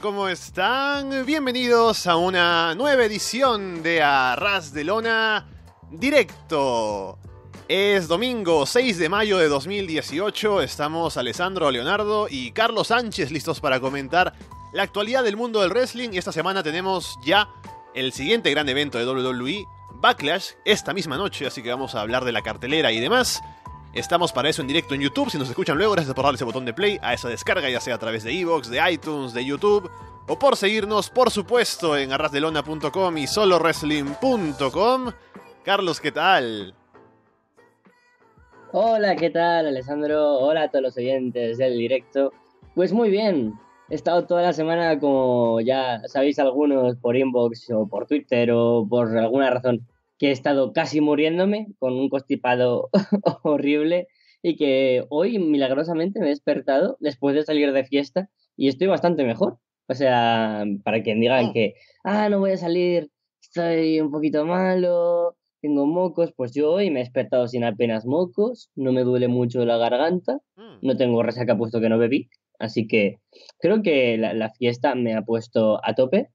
¿cómo están? Bienvenidos a una nueva edición de Arras de Lona Directo. Es domingo 6 de mayo de 2018, estamos Alessandro Leonardo y Carlos Sánchez listos para comentar la actualidad del mundo del wrestling esta semana tenemos ya el siguiente gran evento de WWE, Backlash, esta misma noche, así que vamos a hablar de la cartelera y demás. Estamos para eso en directo en YouTube. Si nos escuchan luego, gracias por darle ese botón de play a esa descarga, ya sea a través de Evox, de iTunes, de YouTube, o por seguirnos, por supuesto, en arrasdelona.com y soloresling.com Carlos, ¿qué tal? Hola, ¿qué tal, Alessandro? Hola a todos los oyentes del directo. Pues muy bien, he estado toda la semana, como ya sabéis algunos, por inbox o por Twitter o por alguna razón que he estado casi muriéndome con un constipado horrible y que hoy milagrosamente me he despertado después de salir de fiesta y estoy bastante mejor. O sea, para quien digan mm. que, ah, no voy a salir, estoy un poquito malo, tengo mocos, pues yo hoy me he despertado sin apenas mocos, no me duele mucho la garganta, mm. no tengo resaca puesto que no bebí, así que creo que la fiesta me ha puesto a tope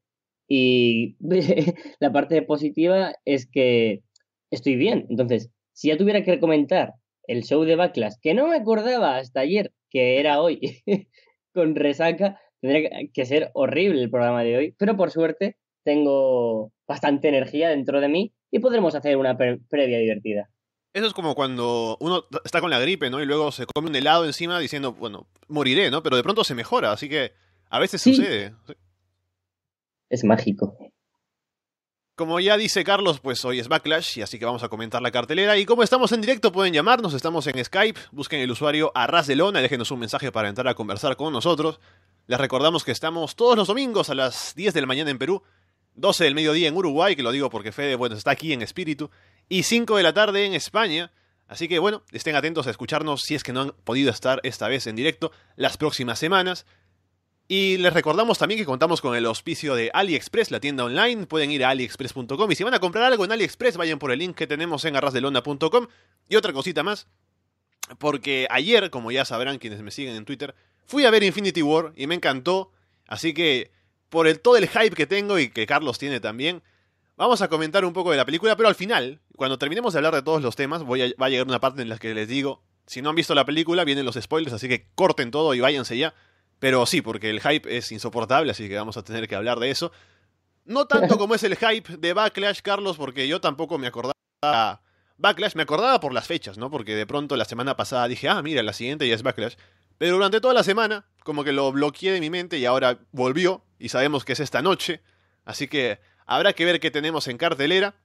y la parte positiva es que estoy bien. Entonces, si ya tuviera que recomendar el show de Backlash, que no me acordaba hasta ayer, que era hoy, con resaca, tendría que ser horrible el programa de hoy. Pero por suerte, tengo bastante energía dentro de mí y podremos hacer una previa divertida. Eso es como cuando uno está con la gripe, ¿no? Y luego se come un helado encima diciendo, bueno, moriré, ¿no? Pero de pronto se mejora, así que a veces sucede es mágico. Como ya dice Carlos, pues hoy es Backlash, y así que vamos a comentar la cartelera. Y como estamos en directo, pueden llamarnos, estamos en Skype, busquen el usuario Arras de Lona, déjenos un mensaje para entrar a conversar con nosotros. Les recordamos que estamos todos los domingos a las 10 de la mañana en Perú, 12 del mediodía en Uruguay, que lo digo porque Fede, bueno, está aquí en espíritu, y 5 de la tarde en España. Así que bueno, estén atentos a escucharnos si es que no han podido estar esta vez en directo las próximas semanas. Y les recordamos también que contamos con el auspicio de AliExpress, la tienda online. Pueden ir a aliexpress.com y si van a comprar algo en AliExpress, vayan por el link que tenemos en arrasdelonda.com Y otra cosita más, porque ayer, como ya sabrán quienes me siguen en Twitter, fui a ver Infinity War y me encantó. Así que, por el, todo el hype que tengo y que Carlos tiene también, vamos a comentar un poco de la película. Pero al final, cuando terminemos de hablar de todos los temas, voy a, va a llegar una parte en la que les digo, si no han visto la película, vienen los spoilers, así que corten todo y váyanse ya. Pero sí, porque el hype es insoportable, así que vamos a tener que hablar de eso. No tanto como es el hype de Backlash, Carlos, porque yo tampoco me acordaba. Backlash, me acordaba por las fechas, ¿no? Porque de pronto la semana pasada dije, ah, mira, la siguiente ya es Backlash. Pero durante toda la semana, como que lo bloqueé de mi mente y ahora volvió y sabemos que es esta noche. Así que habrá que ver qué tenemos en cartelera.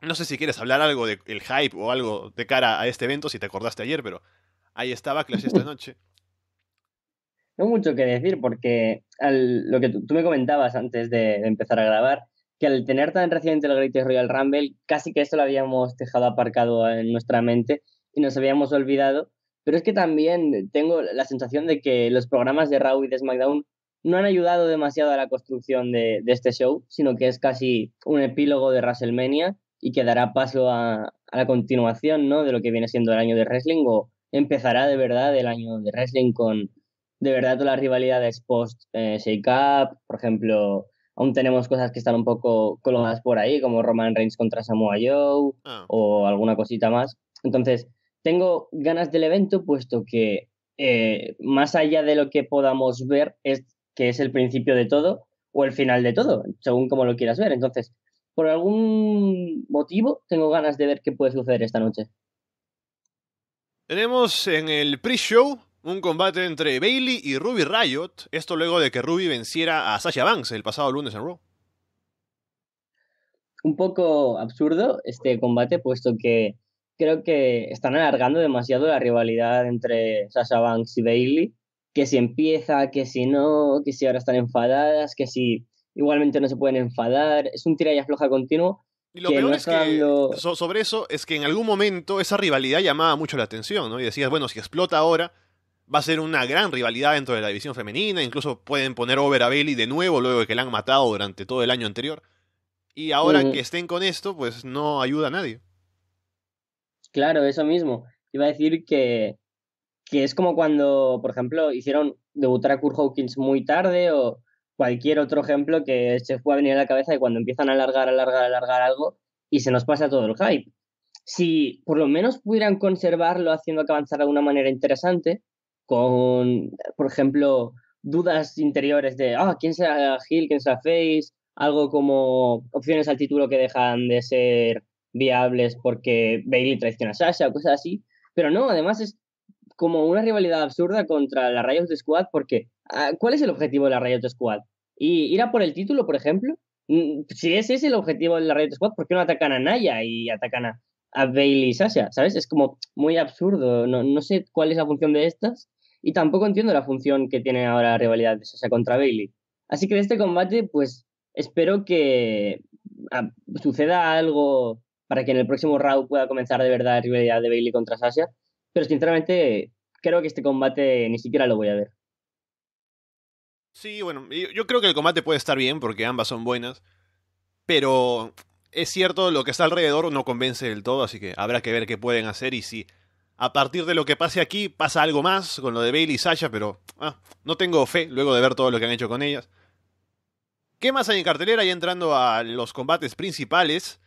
No sé si quieres hablar algo del hype o algo de cara a este evento, si te acordaste ayer, pero ahí está Backlash esta noche no mucho que decir, porque lo que tú, me comentabas antes de, empezar a grabar, que al tener tan reciente el Greatest Royal Rumble, casi que esto lo habíamos dejado aparcado en nuestra mente y nos habíamos olvidado. Pero es que también tengo la sensación de que los programas de Raw y de SmackDown no han ayudado demasiado a la construcción de, este show, sino que es casi un epílogo de WrestleMania y que dará paso a, a la continuación ¿no? de lo que viene siendo el año de wrestling o empezará de verdad el año de wrestling con de verdad todas las rivalidades post eh, Shake Up, por ejemplo, aún tenemos cosas que están un poco colgadas por ahí, como Roman Reigns contra Samoa Joe ah. o alguna cosita más. Entonces, tengo ganas del evento, puesto que eh, más allá de lo que podamos ver, es que es el principio de todo o el final de todo, según como lo quieras ver. Entonces, por algún motivo, tengo ganas de ver qué puede suceder esta noche. Tenemos en el pre-show un combate entre Bailey y Ruby Riot, esto luego de que Ruby venciera a Sasha Banks el pasado lunes en Raw. Un poco absurdo este combate, puesto que creo que están alargando demasiado la rivalidad entre Sasha Banks y Bailey, que si empieza, que si no, que si ahora están enfadadas, que si igualmente no se pueden enfadar, es un tira y continuo. Y lo peor es que sobre eso es que en algún momento esa rivalidad llamaba mucho la atención, ¿no? Y decías, bueno, si explota ahora, va a ser una gran rivalidad dentro de la división femenina. Incluso pueden poner over a Bailey de nuevo luego de que la han matado durante todo el año anterior. Y ahora mm. que estén con esto, pues no ayuda a nadie. Claro, eso mismo. Iba a decir que, que es como cuando, por ejemplo, hicieron debutar a Kurt Hawkins muy tarde o cualquier otro ejemplo que se a venir a la cabeza de cuando empiezan a alargar, alargar, alargar algo y se nos pasa todo el hype. Si por lo menos pudieran conservarlo haciendo que avanzara de una manera interesante, con, por ejemplo, dudas interiores de, ah, ¿quién será Gil, quién será Face? Algo como opciones al título que dejan de ser viables porque Bailey traiciona a Sasha o cosas así. Pero no, además es como una rivalidad absurda contra la Riot Squad porque ah, ¿cuál es el objetivo de la Riot Squad? ¿Y ir a por el título, por ejemplo? Mm, si ese es el objetivo de la Riot Squad, ¿por qué no atacan a Naya y atacan a, a Bailey y Sasha? ¿Sabes? Es como muy absurdo. No, no sé cuál es la función de estas y tampoco entiendo la función que tiene ahora la rivalidad de Sasha contra Bailey. Así que de este combate, pues espero que ah, suceda algo para que en el próximo round pueda comenzar de verdad la rivalidad de Bailey contra Sasha. Pero sinceramente, creo que este combate ni siquiera lo voy a ver. Sí, bueno, yo, yo creo que el combate puede estar bien porque ambas son buenas. Pero es cierto, lo que está alrededor no convence del todo, así que habrá que ver qué pueden hacer y si a partir de lo que pase aquí pasa algo más con lo de Bailey y Sasha, pero ah, no tengo fe luego de ver todo lo que han hecho con ellas. ¿Qué más hay en cartelera? y entrando a los combates principales,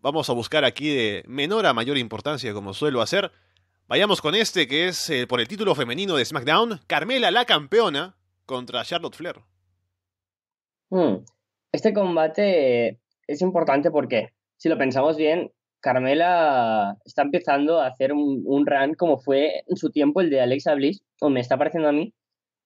vamos a buscar aquí de menor a mayor importancia como suelo hacer. Vayamos con este que es eh, por el título femenino de SmackDown, Carmela la campeona contra Charlotte Flair. Hmm. Este combate es importante porque, si lo pensamos bien, Carmela está empezando a hacer un, run como fue en su tiempo el de Alexa Bliss, o me está pareciendo a mí,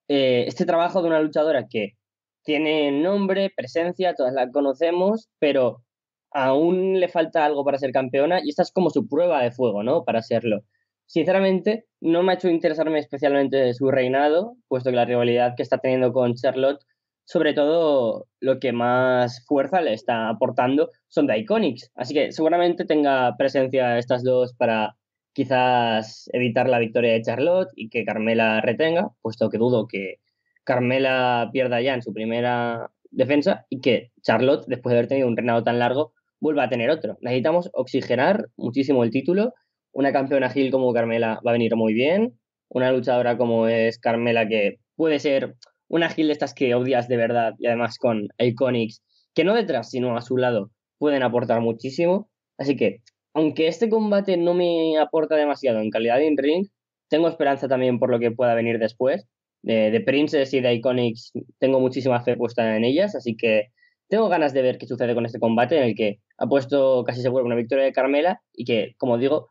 eh, este trabajo de una luchadora que tiene nombre, presencia, todas la conocemos, pero aún le falta algo para ser campeona y esta es como su prueba de fuego, ¿no? Para serlo. Sinceramente, no me ha hecho interesarme especialmente de su reinado, puesto que la rivalidad que está teniendo con Charlotte sobre todo lo que más fuerza le está aportando son de Iconics. Así que seguramente tenga presencia estas dos para quizás evitar la victoria de Charlotte y que Carmela retenga, puesto que dudo que Carmela pierda ya en su primera defensa y que Charlotte, después de haber tenido un reinado tan largo, vuelva a tener otro. Necesitamos oxigenar muchísimo el título. Una campeona Gil como Carmela va a venir muy bien. Una luchadora como es Carmela que puede ser una Gil de estas que odias de verdad y además con Iconics, que no detrás, sino a su lado, pueden aportar muchísimo. Así que, aunque este combate no me aporta demasiado en calidad de in ring, tengo esperanza también por lo que pueda venir después. De, Princess y de Iconics tengo muchísima fe puesta en ellas, así que tengo ganas de ver qué sucede con este combate en el que ha puesto casi seguro una victoria de Carmela y que, como digo,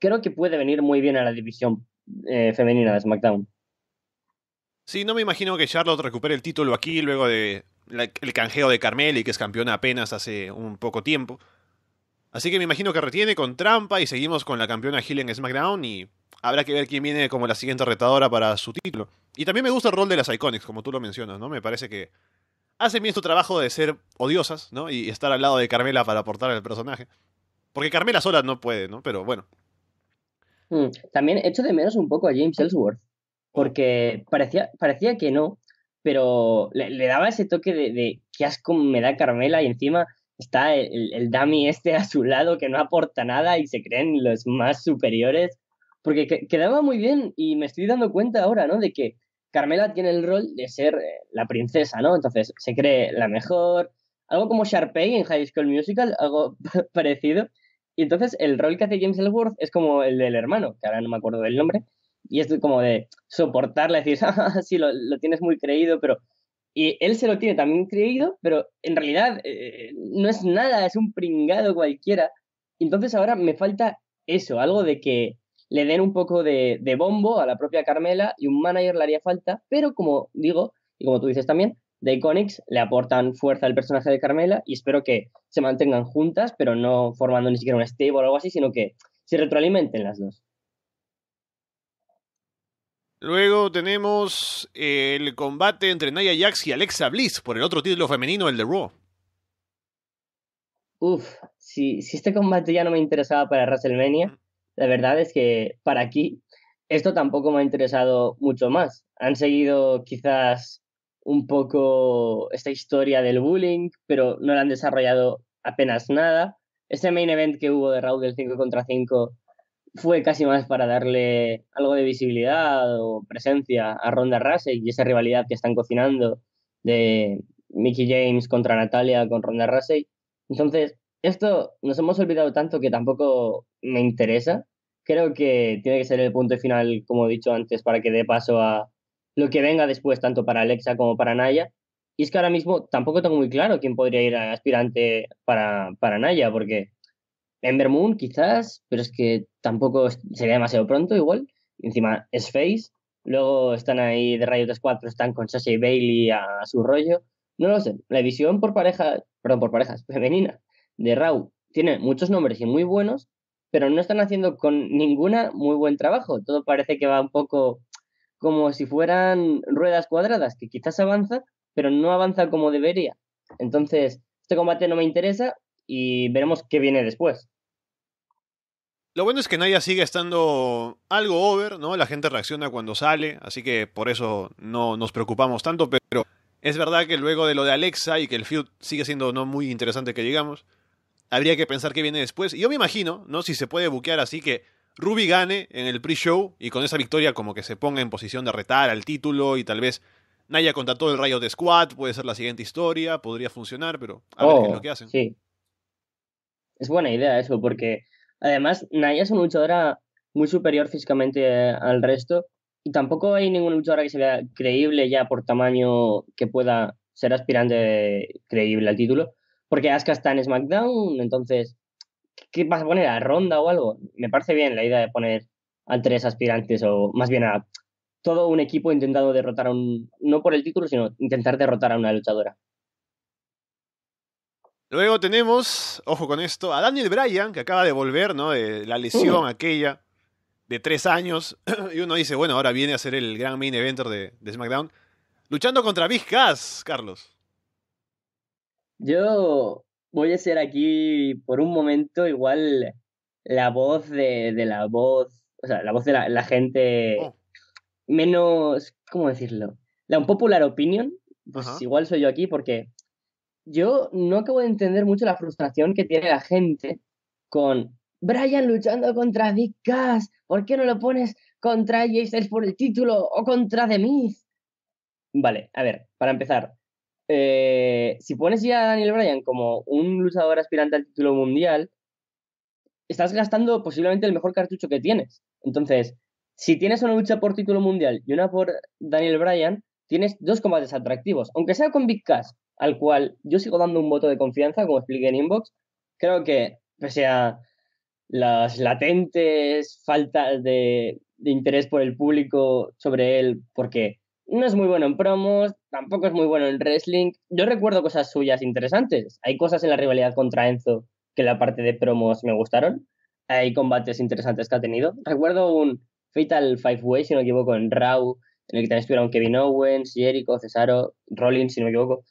creo que puede venir muy bien a la división eh, femenina de SmackDown. Sí, no me imagino que Charlotte recupere el título aquí luego de el canjeo de y que es campeona apenas hace un poco tiempo. Así que me imagino que retiene con trampa y seguimos con la campeona Hill en SmackDown y habrá que ver quién viene como la siguiente retadora para su título. Y también me gusta el rol de las Iconics, como tú lo mencionas, ¿no? Me parece que hace bien su trabajo de ser odiosas, ¿no? Y estar al lado de Carmela para aportar al personaje. Porque Carmela sola no puede, ¿no? Pero bueno. Hmm. también echo de menos un poco a James Ellsworth porque parecía, parecía que no, pero le, daba ese toque de, de qué asco me da Carmela y encima está el, el dummy este a su lado que no aporta nada y se creen los más superiores, porque quedaba muy bien y me estoy dando cuenta ahora, ¿no? De que Carmela tiene el rol de ser eh, la princesa, ¿no? Entonces se cree la mejor, algo como Sharpay en High School Musical, algo parecido. Y entonces el rol que hace James Ellsworth es como el del hermano, que ahora no me acuerdo del nombre, y es como de soportarla, decir, ah, ah, sí, lo, tienes muy creído, pero... Y él se lo tiene también creído, pero en realidad eh, eh, no es nada, es un pringado cualquiera. Entonces ahora me falta eso, algo de que le den un poco de, de bombo a la propia Carmela y un manager le haría falta, pero como digo, y como tú dices también, de Iconics le aportan fuerza al personaje de Carmela y espero que se mantengan juntas, pero no formando ni siquiera un stable o algo así, sino que se retroalimenten las dos. Luego tenemos el combate entre Naya Jax y Alexa Bliss por el otro título femenino, el de Raw. Uf, si, si este combate ya no me interesaba para WrestleMania, mm. la verdad es que para aquí esto tampoco me ha interesado mucho más. Han seguido quizás un poco esta historia del bullying, pero no la han desarrollado apenas nada. Este main event que hubo de Raw del 5 contra 5 fue casi más para darle algo de visibilidad o presencia a Ronda Rousey y esa rivalidad que están cocinando de Mickey James contra Natalia con Ronda Rousey. Entonces, esto nos hemos olvidado tanto que tampoco me interesa. Creo que tiene que ser el punto final, como he dicho antes, para que dé paso a lo que venga después, tanto para Alexa como para Naya. Y es que ahora mismo tampoco tengo muy claro quién podría ir a aspirante para, para Naya, porque Ember Moon quizás, pero es que tampoco sería demasiado pronto igual. Encima es Face. Luego están ahí de Rayo Squad, pero están con Sasha y Bailey a su rollo. No lo sé. La división por parejas, perdón, por parejas femenina de Raw tiene muchos nombres y muy buenos, pero no están haciendo con ninguna muy buen trabajo. Todo parece que va un poco como si fueran ruedas cuadradas, que quizás avanza, pero no avanza como debería. Entonces, este combate no me interesa y veremos qué viene después. Lo bueno es que Naya sigue estando algo over, ¿no? La gente reacciona cuando sale, así que por eso no nos preocupamos tanto, pero es verdad que luego de lo de Alexa y que el feud sigue siendo no muy interesante que llegamos, habría que pensar qué viene después. Y yo me imagino, ¿no? Si se puede buquear así que Ruby gane en el pre-show y con esa victoria como que se ponga en posición de retar al título y tal vez Naya contra todo el rayo de Squad, puede ser la siguiente historia, podría funcionar, pero a ver qué es lo oh, que hacen. Sí. Es buena idea eso, porque Además, Naya es una luchadora muy superior físicamente eh, al resto y tampoco hay ninguna luchadora que se vea creíble ya por tamaño que pueda ser aspirante eh, creíble al título, porque Asuka está en SmackDown, entonces, ¿qué vas a poner? ¿A Ronda o algo? Me parece bien la idea de poner a tres aspirantes o más bien a todo un equipo intentando derrotar a un, no por el título, sino intentar derrotar a una luchadora. Luego tenemos, ojo con esto, a Daniel Bryan, que acaba de volver, ¿no? De la lesión aquella de tres años. y uno dice, bueno, ahora viene a ser el gran main eventer de, de SmackDown. Luchando contra Vizcas, Carlos. Yo voy a ser aquí por un momento igual la voz de, la voz, o sea, la voz de la, gente oh. menos, ¿cómo decirlo? La un popular opinion, pues igual soy yo aquí porque yo no acabo de entender mucho la frustración que tiene la gente con Brian luchando contra Big Cass, ¿por qué no lo pones contra Jason por el título o contra The Miz? Vale, a ver, para empezar, eh, si pones ya a Daniel Bryan como un luchador aspirante al título mundial, estás gastando posiblemente el mejor cartucho que tienes. Entonces, si tienes una lucha por título mundial y una por Daniel Bryan, tienes dos combates atractivos, aunque sea con Big Cass, al cual yo sigo dando un voto de confianza, como expliqué en Inbox. Creo que, pese a las latentes faltas de, interés por el público sobre él, porque no es muy bueno en promos, tampoco es muy bueno en wrestling. Yo recuerdo cosas suyas interesantes. Hay cosas en la rivalidad contra Enzo que la parte de promos me gustaron. Hay combates interesantes que ha tenido. Recuerdo un Fatal Five Way, si no me equivoco, en Raw, en el que también estuvieron Kevin Owens, Jericho, Cesaro, Rollins, si no me equivoco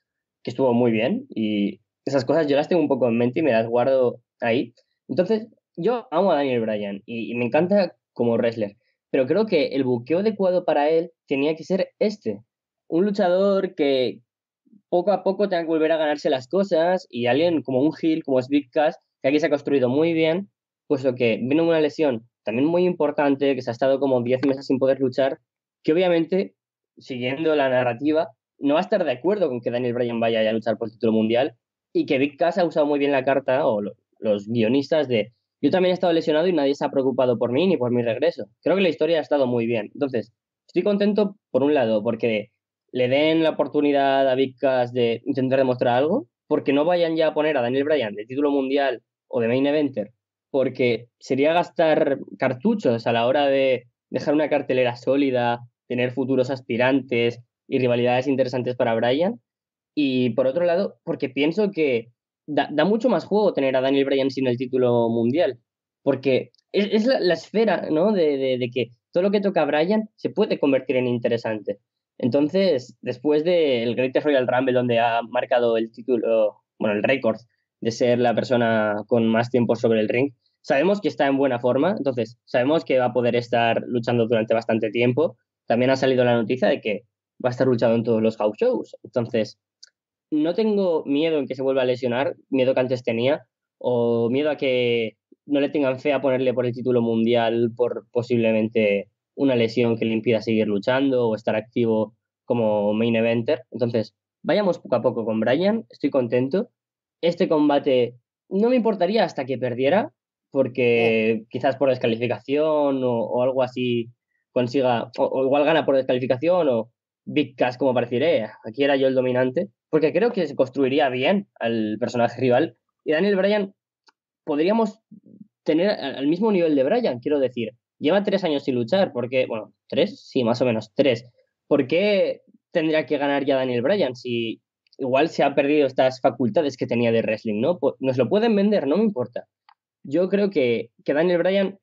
que estuvo muy bien y esas cosas yo las tengo un poco en mente y me las guardo ahí. Entonces, yo amo a Daniel Bryan y, me encanta como wrestler, pero creo que el buqueo adecuado para él tenía que ser este. Un luchador que poco a poco tenga que volver a ganarse las cosas y alguien como un Hill, como es Big que aquí se ha construido muy bien, puesto que vino una lesión también muy importante, que se ha estado como 10 meses sin poder luchar, que obviamente, siguiendo la narrativa, no va a estar de acuerdo con que Daniel Bryan vaya a luchar por el título mundial y que Big Cass ha usado muy bien la carta, o los guionistas, de yo también he estado lesionado y nadie se ha preocupado por mí ni por mi regreso. Creo que la historia ha estado muy bien. Entonces, estoy contento por un lado, porque le den la oportunidad a Big Cass de intentar demostrar algo, porque no vayan ya a poner a Daniel Bryan de título mundial o de main eventer, porque sería gastar cartuchos a la hora de dejar una cartelera sólida, tener futuros aspirantes, y rivalidades interesantes para Bryan. Y por otro lado, porque pienso que da, mucho más juego tener a Daniel Bryan sin el título mundial, porque es, la, esfera ¿no? De, que todo lo que toca a Bryan se puede convertir en interesante. Entonces, después del Great Royal Rumble, donde ha marcado el título, bueno, el récord de ser la persona con más tiempo sobre el ring, sabemos que está en buena forma, entonces sabemos que va a poder estar luchando durante bastante tiempo. También ha salido la noticia de que va a estar luchando en todos los house shows. Entonces, no tengo miedo en que se vuelva a lesionar, miedo que antes tenía, o miedo a que no le tengan fe a ponerle por el título mundial por posiblemente una lesión que le impida seguir luchando o estar activo como main eventer. Entonces, vayamos poco a poco con Brian, estoy contento. Este combate no me importaría hasta que perdiera, porque quizás por descalificación o, algo así consiga, o igual gana por descalificación o, big Cass, como para eh, aquí era yo el dominante, porque creo que se construiría bien al personaje rival. Y Daniel Bryan, podríamos tener al mismo nivel de Bryan, quiero decir. Lleva tres años sin luchar, porque, bueno, tres, sí, más o menos tres. ¿Por qué tendría que ganar ya Daniel Bryan si igual se ha perdido estas facultades que tenía de wrestling, ¿no? Pues, nos lo pueden vender, no me importa. Yo creo que, que Daniel Bryan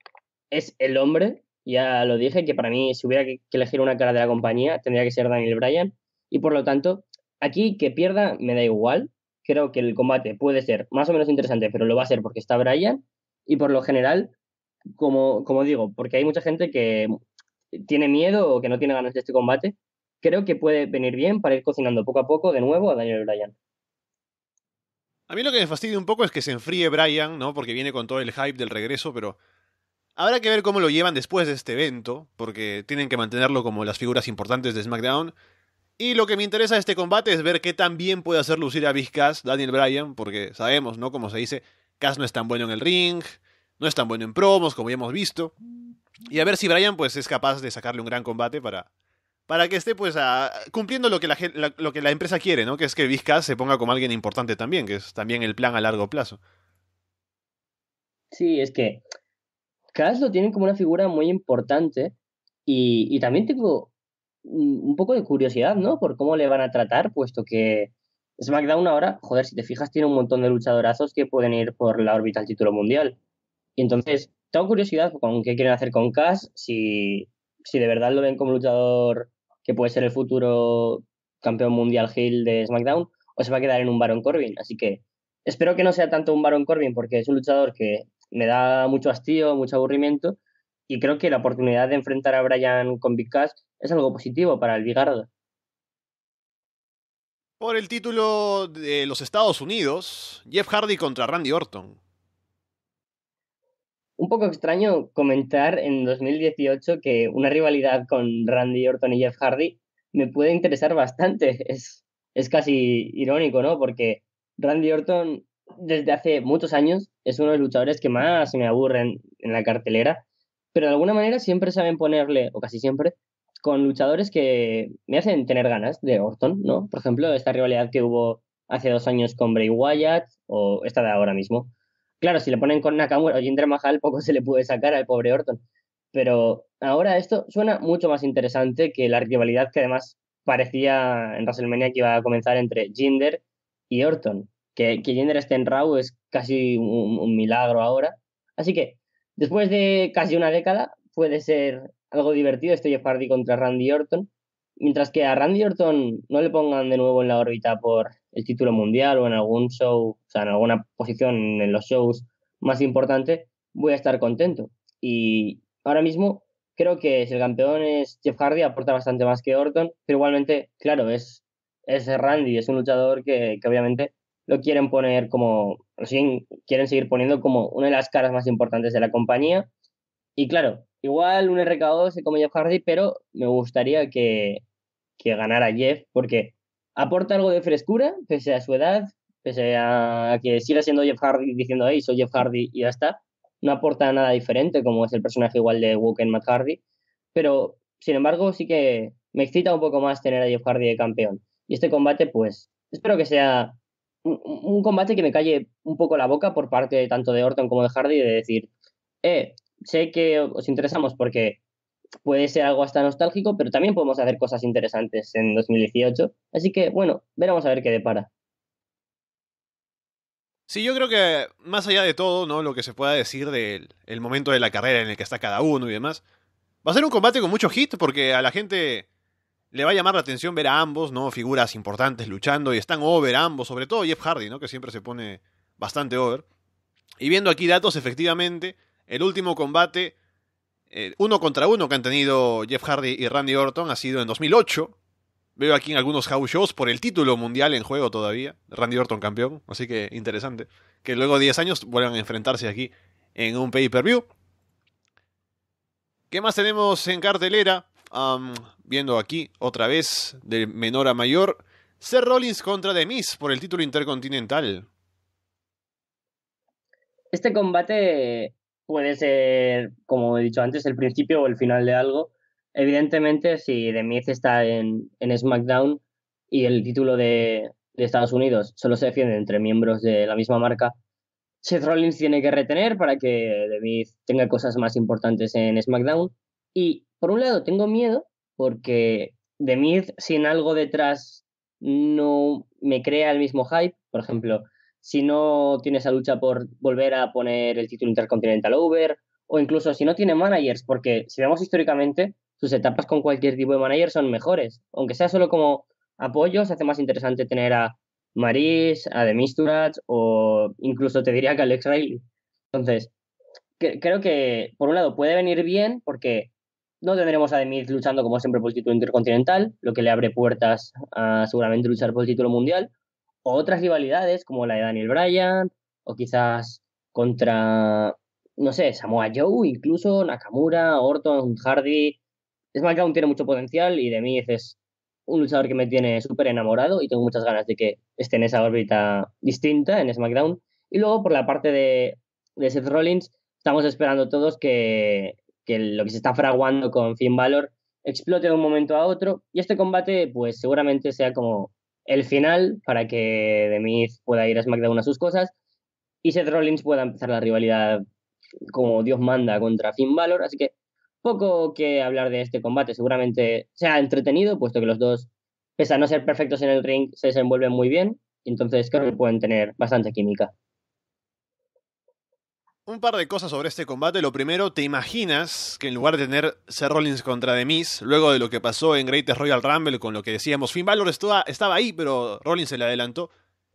es el hombre ya lo dije, que para mí, si hubiera que elegir una cara de la compañía, tendría que ser Daniel Bryan. Y por lo tanto, aquí que pierda me da igual. Creo que el combate puede ser más o menos interesante, pero lo va a ser porque está Bryan. Y por lo general, como, como digo, porque hay mucha gente que tiene miedo o que no tiene ganas de este combate, creo que puede venir bien para ir cocinando poco a poco de nuevo a Daniel Bryan. A mí lo que me fastidia un poco es que se enfríe Bryan, ¿no? Porque viene con todo el hype del regreso, pero Habrá que ver cómo lo llevan después de este evento, porque tienen que mantenerlo como las figuras importantes de SmackDown. Y lo que me interesa de este combate es ver qué tan bien puede hacer lucir a Big Daniel Bryan, porque sabemos, ¿no? Como se dice, Cass no es tan bueno en el ring, no es tan bueno en promos, como ya hemos visto. Y a ver si Bryan pues, es capaz de sacarle un gran combate para, para que esté pues cumpliendo lo que la, lo que la empresa quiere, ¿no? Que es que Big se ponga como alguien importante también, que es también el plan a largo plazo. Sí, es que Cash lo tienen como una figura muy importante y, también tengo un poco de curiosidad, ¿no? Por cómo le van a tratar, puesto que SmackDown ahora, joder, si te fijas, tiene un montón de luchadorazos que pueden ir por la órbita al título mundial. Y entonces, tengo curiosidad con qué quieren hacer con Cash, si, si de verdad lo ven como luchador que puede ser el futuro campeón mundial Hill de SmackDown, o se va a quedar en un Baron Corbin. Así que espero que no sea tanto un Baron Corbin, porque es un luchador que me da mucho hastío, mucho aburrimiento. Y creo que la oportunidad de enfrentar a Brian con Big Cash es algo positivo para el Bigardo. Por el título de los Estados Unidos, Jeff Hardy contra Randy Orton. Un poco extraño comentar en 2018 que una rivalidad con Randy Orton y Jeff Hardy me puede interesar bastante. Es, es casi irónico, ¿no? Porque Randy Orton desde hace muchos años es uno de los luchadores que más me aburren en la cartelera, pero de alguna manera siempre saben ponerle, o casi siempre, con luchadores que me hacen tener ganas de Orton, ¿no? Por ejemplo, esta rivalidad que hubo hace dos años con Bray Wyatt o esta de ahora mismo. Claro, si le ponen con Nakamura o Jinder Mahal, poco se le puede sacar al pobre Orton. Pero ahora esto suena mucho más interesante que la rivalidad que además parecía en WrestleMania que iba a comenzar entre Jinder y Orton que, que Yender esté en Raw es casi un, milagro ahora. Así que, después de casi una década, puede ser algo divertido este Jeff Hardy contra Randy Orton. Mientras que a Randy Orton no le pongan de nuevo en la órbita por el título mundial o en algún show, o sea, en alguna posición en los shows más importante, voy a estar contento. Y ahora mismo creo que si el campeón es Jeff Hardy, aporta bastante más que Orton, pero igualmente, claro, es, es Randy, es un luchador que obviamente lo quieren poner como, quieren seguir poniendo como una de las caras más importantes de la compañía. Y claro, igual un rk se come Jeff Hardy, pero me gustaría que, que ganara Jeff porque aporta algo de frescura, pese a su edad, pese a que siga siendo Jeff Hardy diciendo, ahí soy Jeff Hardy y ya está. No aporta nada diferente, como es el personaje igual de Woken Matt Hardy, pero sin embargo sí que me excita un poco más tener a Jeff Hardy de campeón. Y este combate, pues, espero que sea un, combate que me calle un poco la boca por parte tanto de Orton como de Hardy de decir, eh, sé que os interesamos porque puede ser algo hasta nostálgico, pero también podemos hacer cosas interesantes en 2018. Así que, bueno, veremos a ver qué depara. Sí, yo creo que más allá de todo, ¿no? Lo que se pueda decir del momento de la carrera en el que está cada uno y demás. Va a ser un combate con mucho hit, porque a la gente le va a llamar la atención ver a ambos, ¿no? Figuras importantes luchando y están over ambos, sobre todo Jeff Hardy, ¿no? Que siempre se pone bastante over. Y viendo aquí datos, efectivamente, el último combate eh, uno contra uno que han tenido Jeff Hardy y Randy Orton ha sido en 2008. Veo aquí en algunos house shows por el título mundial en juego todavía. Randy Orton campeón, así que interesante. Que luego de 10 años vuelvan a enfrentarse aquí en un pay-per-view. ¿Qué más tenemos en cartelera? viendo aquí, otra vez, de menor a mayor, Seth Rollins contra The Miz por el título intercontinental. Este combate puede ser, como he dicho antes, el principio o el final de algo. Evidentemente, si The Miz está en, en SmackDown y el título de, de Estados Unidos solo se defiende entre miembros de la misma marca, Seth Rollins tiene que retener para que The Miz tenga cosas más importantes en SmackDown y por un lado tengo miedo porque The Myth sin algo detrás no me crea el mismo hype. Por ejemplo, si no tiene esa lucha por volver a poner el título Intercontinental Over o incluso si no tiene managers, porque si vemos históricamente, sus etapas con cualquier tipo de manager son mejores. Aunque sea solo como apoyo, se hace más interesante tener a Maris, a The Misturach o incluso te diría que Alex Riley. Entonces, creo que por un lado puede venir bien porque no tendremos a Demir luchando como siempre por el título intercontinental, lo que le abre puertas a seguramente luchar por el título mundial. O otras rivalidades como la de Daniel Bryan, o quizás contra, no sé, Samoa Joe, incluso Nakamura, Orton, Hardy. SmackDown tiene mucho potencial y Demir es un luchador que me tiene súper enamorado y tengo muchas ganas de que esté en esa órbita distinta en SmackDown. Y luego por la parte de Seth Rollins, estamos esperando todos que, que lo que se está fraguando con Finn Balor explote de un momento a otro. Y este combate, pues seguramente sea como el final para que The Miz pueda ir a SmackDown a sus cosas y Seth Rollins pueda empezar la rivalidad como Dios manda contra Finn Balor. Así que poco que hablar de este combate. Seguramente sea entretenido, puesto que los dos, pese a no ser perfectos en el ring, se desenvuelven muy bien. Entonces creo que pueden tener bastante química. Un par de cosas sobre este combate. Lo primero, ¿te imaginas que en lugar de tener Seth Rollins contra The Miz, luego de lo que pasó en Greatest Royal Rumble con lo que decíamos, Finn Balor estaba, ahí, pero Rollins se le adelantó?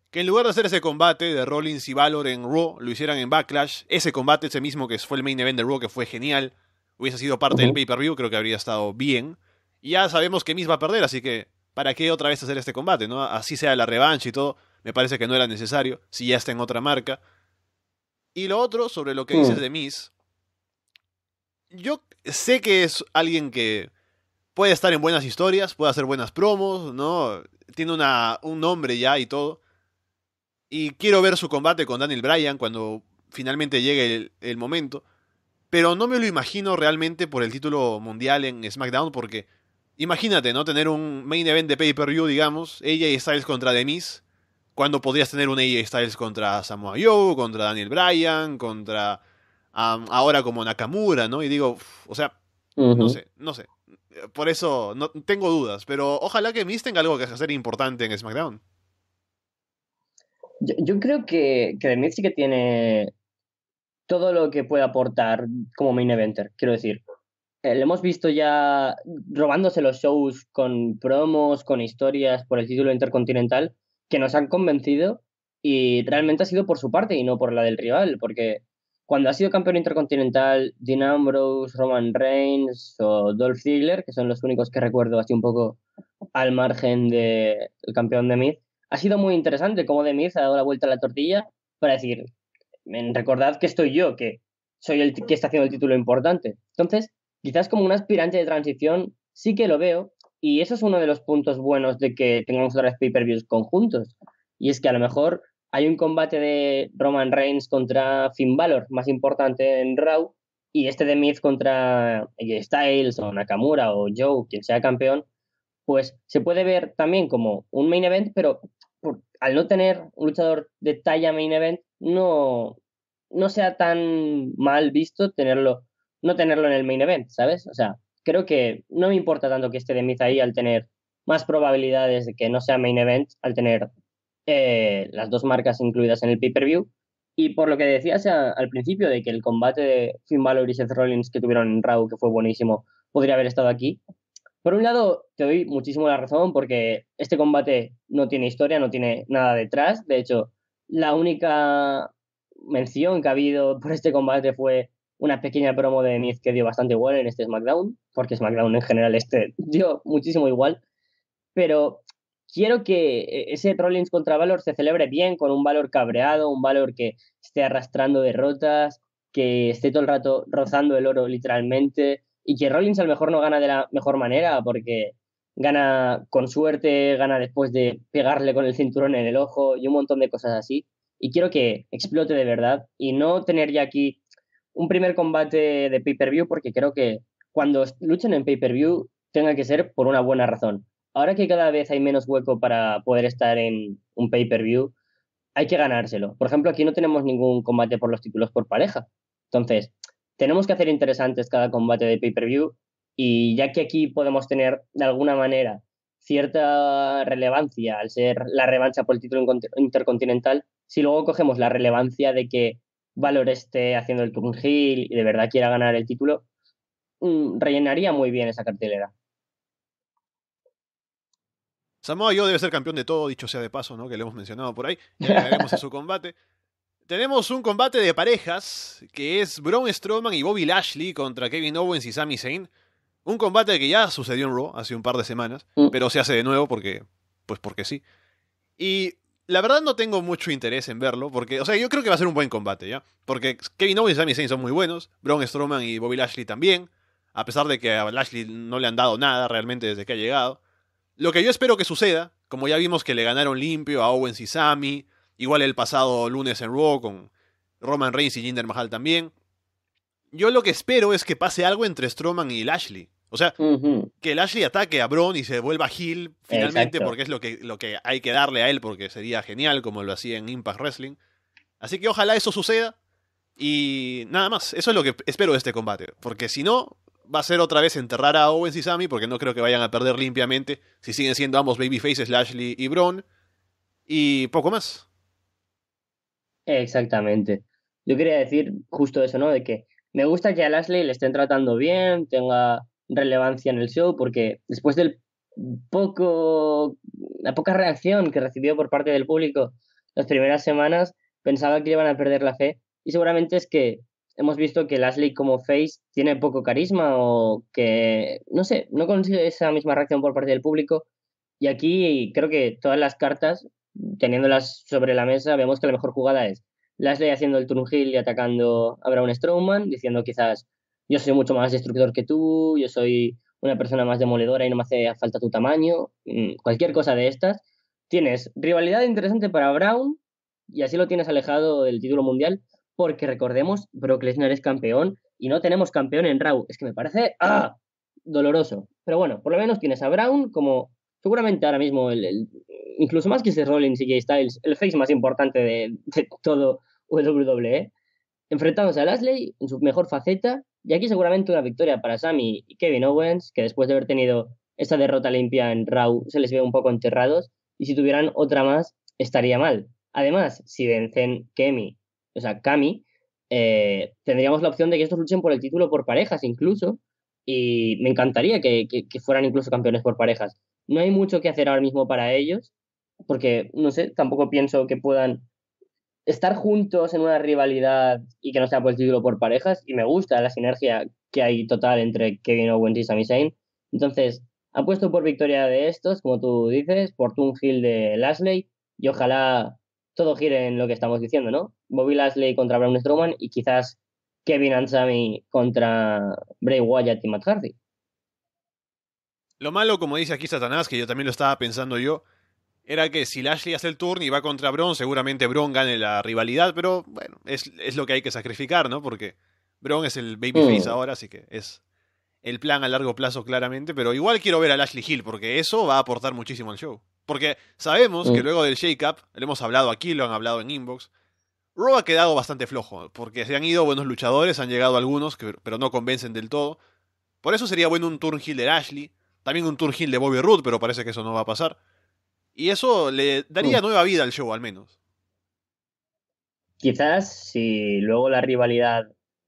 Que en lugar de hacer ese combate de Rollins y Balor en Raw, lo hicieran en Backlash. Ese combate, ese mismo que fue el main event de Raw, que fue genial. Hubiese sido parte del pay-per-view, creo que habría estado bien. Y ya sabemos que Miz va a perder, así que ¿para qué otra vez hacer este combate? ¿no? Así sea la revancha y todo, me parece que no era necesario, si ya está en otra marca. Y lo otro, sobre lo que hmm. dices de Miss, yo sé que es alguien que puede estar en buenas historias, puede hacer buenas promos, ¿no? Tiene un nombre ya y todo. Y quiero ver su combate con Daniel Bryan cuando finalmente llegue el, momento. Pero no me lo imagino realmente por el título mundial en SmackDown, porque imagínate, ¿no? Tener un main event de pay-per-view, digamos, ella y Styles contra The Miz. Cuando podrías tener un AJ Styles contra Samoa Joe, contra Daniel Bryan, contra ahora como Nakamura, ¿no? Y digo, o sea, no sé, no sé. Por eso no tengo dudas, pero ojalá que Miz tenga algo que hacer importante en SmackDown. Yo, creo que, que Miz sí que tiene todo lo que puede aportar como main eventer, quiero decir. Eh, lo hemos visto ya robándose los shows con promos, con historias por el título intercontinental que nos han convencido y realmente ha sido por su parte y no por la del rival, porque cuando ha sido campeón intercontinental, Dean Ambrose, Roman Reigns o Dolph Ziggler, que son los únicos que recuerdo así un poco al margen del campeón de Miz, ha sido muy interesante cómo de Miz ha dado la vuelta a la tortilla para decir, recordad que estoy yo, que soy el que está haciendo el título importante. Entonces, quizás como un aspirante de transición, sí que lo veo, y eso es uno de los puntos buenos de que tengamos otra vez pay-per-views conjuntos. Y es que a lo mejor hay un combate de Roman Reigns contra Finn Balor, más importante en Raw, y este de Miz contra Styles o Nakamura o Joe, quien sea campeón, pues se puede ver también como un main event, pero al no tener un luchador de talla main event, no, no sea tan mal visto tenerlo, no tenerlo en el main event, ¿sabes? O sea, creo que no me importa tanto que esté de Miz ahí al tener más probabilidades de que no sea main event, al tener eh, las dos marcas incluidas en el pay-per-view. Y por lo que decías al principio de que el combate de Finn Balor y Seth Rollins que tuvieron en Raw, que fue buenísimo, podría haber estado aquí. Por un lado, te doy muchísimo la razón porque este combate no tiene historia, no tiene nada detrás. De hecho, la única mención que ha habido por este combate fue una pequeña promo de Miz que dio bastante igual en este SmackDown, porque SmackDown en general este dio muchísimo igual, pero quiero que e-, ese Rollins contra Valor se celebre bien, con un Valor cabreado, un Valor que esté arrastrando derrotas, que esté todo el rato rozando el oro literalmente, y que Rollins a lo mejor no gana de la mejor manera, porque gana con suerte, gana después de pegarle con el cinturón en el ojo y un montón de cosas así. Y quiero que explote de verdad y no tener ya aquí un primer combate de pay-per-view porque creo que cuando luchen en pay-per-view tenga que ser por una buena razón. Ahora que cada vez hay menos hueco para poder estar en un pay-per-view, hay que ganárselo. Por ejemplo, aquí no tenemos ningún combate por los títulos por pareja. Entonces, tenemos que hacer interesantes cada combate de pay-per-view y ya que aquí podemos tener de alguna manera cierta relevancia al ser la revancha por el título intercontinental, si luego cogemos la relevancia de que Valor esté haciendo el turnhill y de verdad quiera ganar el título, mm, rellenaría muy bien esa cartelera. Samoa yo debe ser campeón de todo, dicho sea de paso, ¿no? Que le hemos mencionado por ahí. Ya llegaremos a su combate. Tenemos un combate de parejas, que es Braun Strowman y Bobby Lashley contra Kevin Owens y Sami Zayn. Un combate que ya sucedió en Raw hace un par de semanas, mm. pero se hace de nuevo porque, pues porque sí. Y la verdad no tengo mucho interés en verlo, porque, o sea, yo creo que va a ser un buen combate, ¿ya? Porque Kevin Owens y Sami Zayn son muy buenos, Braun Strowman y Bobby Lashley también, a pesar de que a Lashley no le han dado nada realmente desde que ha llegado. Lo que yo espero que suceda, como ya vimos que le ganaron limpio a Owens y Sami, igual el pasado lunes en Raw con Roman Reigns y Jinder Mahal también, yo lo que espero es que pase algo entre Strowman y Lashley. O sea, que Lashley ataque a Bron y se vuelva heel finalmente, porque es lo que, lo que hay que darle a él, porque sería genial como lo hacía en Impact Wrestling. Así que ojalá eso suceda. Y nada más, eso es lo que espero de este combate. Porque si no, va a ser otra vez enterrar a Owens y Sammy, porque no creo que vayan a perder limpiamente si siguen siendo ambos babyfaces, Lashley y Braun. Y poco más. Exactamente. Yo quería decir justo eso, ¿no? De que me gusta que a Lashley le estén tratando bien, tenga relevancia en el show porque después del poco la poca reacción que recibió por parte del público las primeras semanas pensaba que iban a perder la fe y seguramente es que hemos visto que Lashley como face tiene poco carisma o que no sé no consigue esa misma reacción por parte del público y aquí creo que todas las cartas teniéndolas sobre la mesa vemos que la mejor jugada es Lashley haciendo el turn heel y atacando a Braun Strowman diciendo quizás yo soy mucho más destructor que tú, yo soy una persona más demoledora y no me hace falta tu tamaño, mm, cualquier cosa de estas. Tienes rivalidad interesante para Brown y así lo tienes alejado del título mundial, porque recordemos, Brock Lesnar es campeón y no tenemos campeón en Raw. Es que me parece ¡ah! doloroso. Pero bueno, por lo menos tienes a Brown como seguramente ahora mismo, el, incluso más que ese Rollins y Jay Styles, el face más importante de, de todo WWE, enfrentándose a Lashley en su mejor faceta y aquí seguramente una victoria para Sammy y Kevin Owens, que después de haber tenido esta derrota limpia en Raw se les ve un poco enterrados y si tuvieran otra más estaría mal. Además, si vencen Kemi, o sea, Kami, eh, tendríamos la opción de que estos luchen por el título por parejas incluso y me encantaría que, fueran incluso campeones por parejas. No hay mucho que hacer ahora mismo para ellos porque, no sé, tampoco pienso que puedan estar juntos en una rivalidad y que no sea por título por parejas. Y me gusta la sinergia que hay total entre Kevin Owens y Sami Zayn. Entonces, apuesto por victoria de estos, como tú dices, por Toon Hill de Lashley. Y ojalá todo gire en lo que estamos diciendo, ¿no? Bobby Lashley contra Braun Strowman y quizás Kevin Ansami contra Bray Wyatt y Matt Hardy. Lo malo, como dice aquí Satanás, que yo también lo estaba pensando yo, era que si Lashley hace el turn y va contra Bron, seguramente Bron gane la rivalidad, pero bueno, es, lo que hay que sacrificar, ¿no? Porque Bron es el babyface mm. ahora, así que es el plan a largo plazo claramente, pero igual quiero ver a Lashley Hill, porque eso va a aportar muchísimo al show. Porque sabemos que mm. luego del shake-up, lo hemos hablado aquí, lo han hablado en Inbox, Raw ha quedado bastante flojo, porque se han ido buenos luchadores, han llegado algunos, pero no convencen del todo. Por eso sería bueno un turn hill de Lashley, también un turn hill de Bobby Roode, pero parece que eso no va a pasar. Y eso le daría mm. nueva vida al show, al menos. Quizás si luego la rivalidad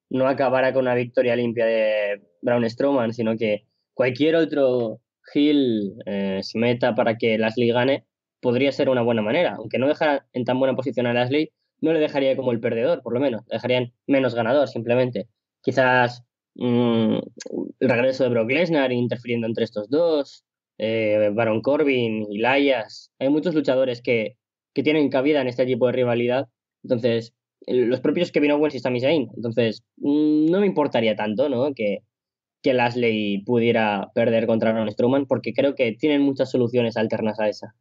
no acabara con una victoria limpia de Braun Strowman, sino que cualquier otro heel eh, se meta para que Lashley gane, podría ser una buena manera. Aunque no dejara en tan buena posición a Lashley, no le dejaría como el perdedor, por lo menos. dejarían menos ganador, simplemente. Quizás mm, el regreso de Brock Lesnar interfiriendo entre estos dos, eh, Baron Corbin, Elias. Hay muchos luchadores que, que tienen cabida en este tipo de rivalidad. Entonces, eh, los propios Kevin Owens y Sami Zayn. Entonces, mm, no me importaría tanto, ¿no? Que, que pudiera perder contra Ron Strowman, porque creo que tienen muchas soluciones alternas a esa.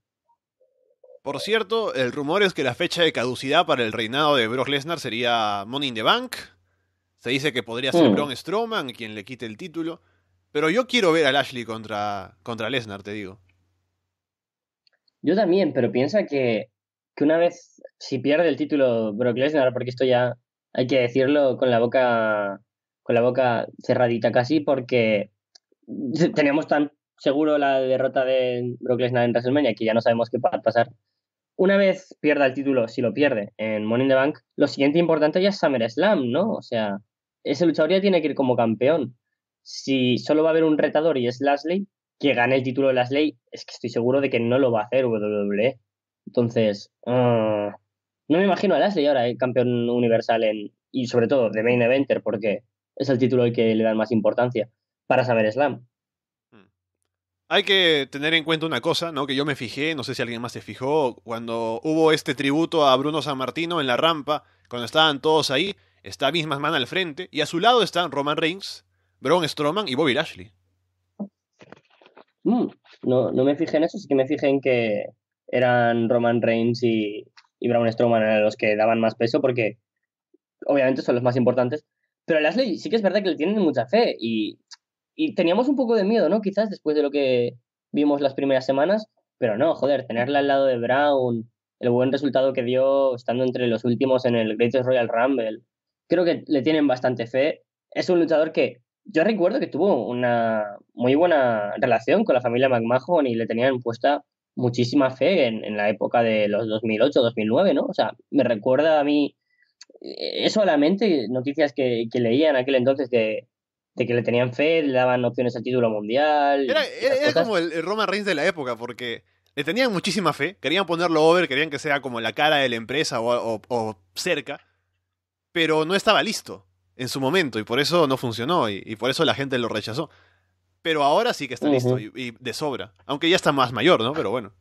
Por cierto, el rumor es que la fecha de caducidad para el reinado de Brock Lesnar sería Money in the Bank. Se dice que podría ser mm. Braun Strowman quien le quite el título. Pero yo quiero ver al Ashley contra, contra Lesnar, te digo. Yo también, pero piensa que, una vez, si pierde el título Brock Lesnar, porque esto ya hay que decirlo con la boca, con la boca cerradita casi, porque teníamos tan seguro la derrota de Brock Lesnar en WrestleMania que ya no sabemos qué va a pasar. Una vez pierda el título, si lo pierde en Money in the Bank, lo siguiente importante ya es SummerSlam, ¿no? O sea, ese luchador ya tiene que ir como campeón si solo va a haber un retador y es Lasley, que gane el título de Lasley, es que estoy seguro de que no lo va a hacer WWE. Entonces, ah, no me imagino a Lasley ahora eh, campeón universal en, y sobre todo de Main Eventer, porque es el título al que le dan más importancia para saber Slam. Hmm. Hay que tener en cuenta una cosa, ¿no? Que yo me fijé, no sé si alguien más se fijó, cuando hubo este tributo a Bruno San Martino en la rampa, cuando estaban todos ahí, está misma man al frente, y a su lado está Roman Reigns, Braun Strowman y Bobby Lashley. Mm, no, me fijé en eso, sí que me fijé en que eran Roman Reigns y, Brown Braun Strowman los que daban más peso porque obviamente son los más importantes. Pero a Lashley sí que es verdad que le tienen mucha fe y, y teníamos un poco de miedo, ¿no? Quizás después de lo que vimos las primeras semanas, pero no, joder, tenerla al lado de Brown, el buen resultado que dio estando entre los últimos en el Greatest Royal Rumble, creo que le tienen bastante fe. Es un luchador que yo recuerdo que tuvo una muy buena relación con la familia McMahon y le tenían puesta muchísima fe en, la época de los 2008-2009, ¿no? O sea, me recuerda a mí eh, la solamente noticias que, que leía en aquel entonces de, que le tenían fe, le daban opciones al título mundial. Era, como el, Roman Reigns de la época, porque le tenían muchísima fe, querían ponerlo over, querían que sea como la cara de la empresa o cerca, pero no estaba listo en su momento y por eso no funcionó y, por eso la gente lo rechazó. Pero ahora sí que está listo y, de sobra. Aunque ya está más mayor, ¿no? Pero bueno.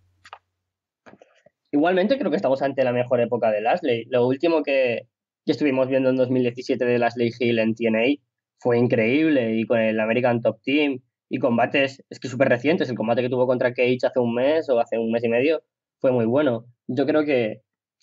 Igualmente creo que estamos ante la mejor época de Lasley. Lo último que, estuvimos viendo en 2017 de Lasley Hill en TNA fue increíble y con el American Top Team y combates, es que súper recientes, el combate que tuvo contra Cage hace un mes o hace un mes y medio fue muy bueno. Yo creo que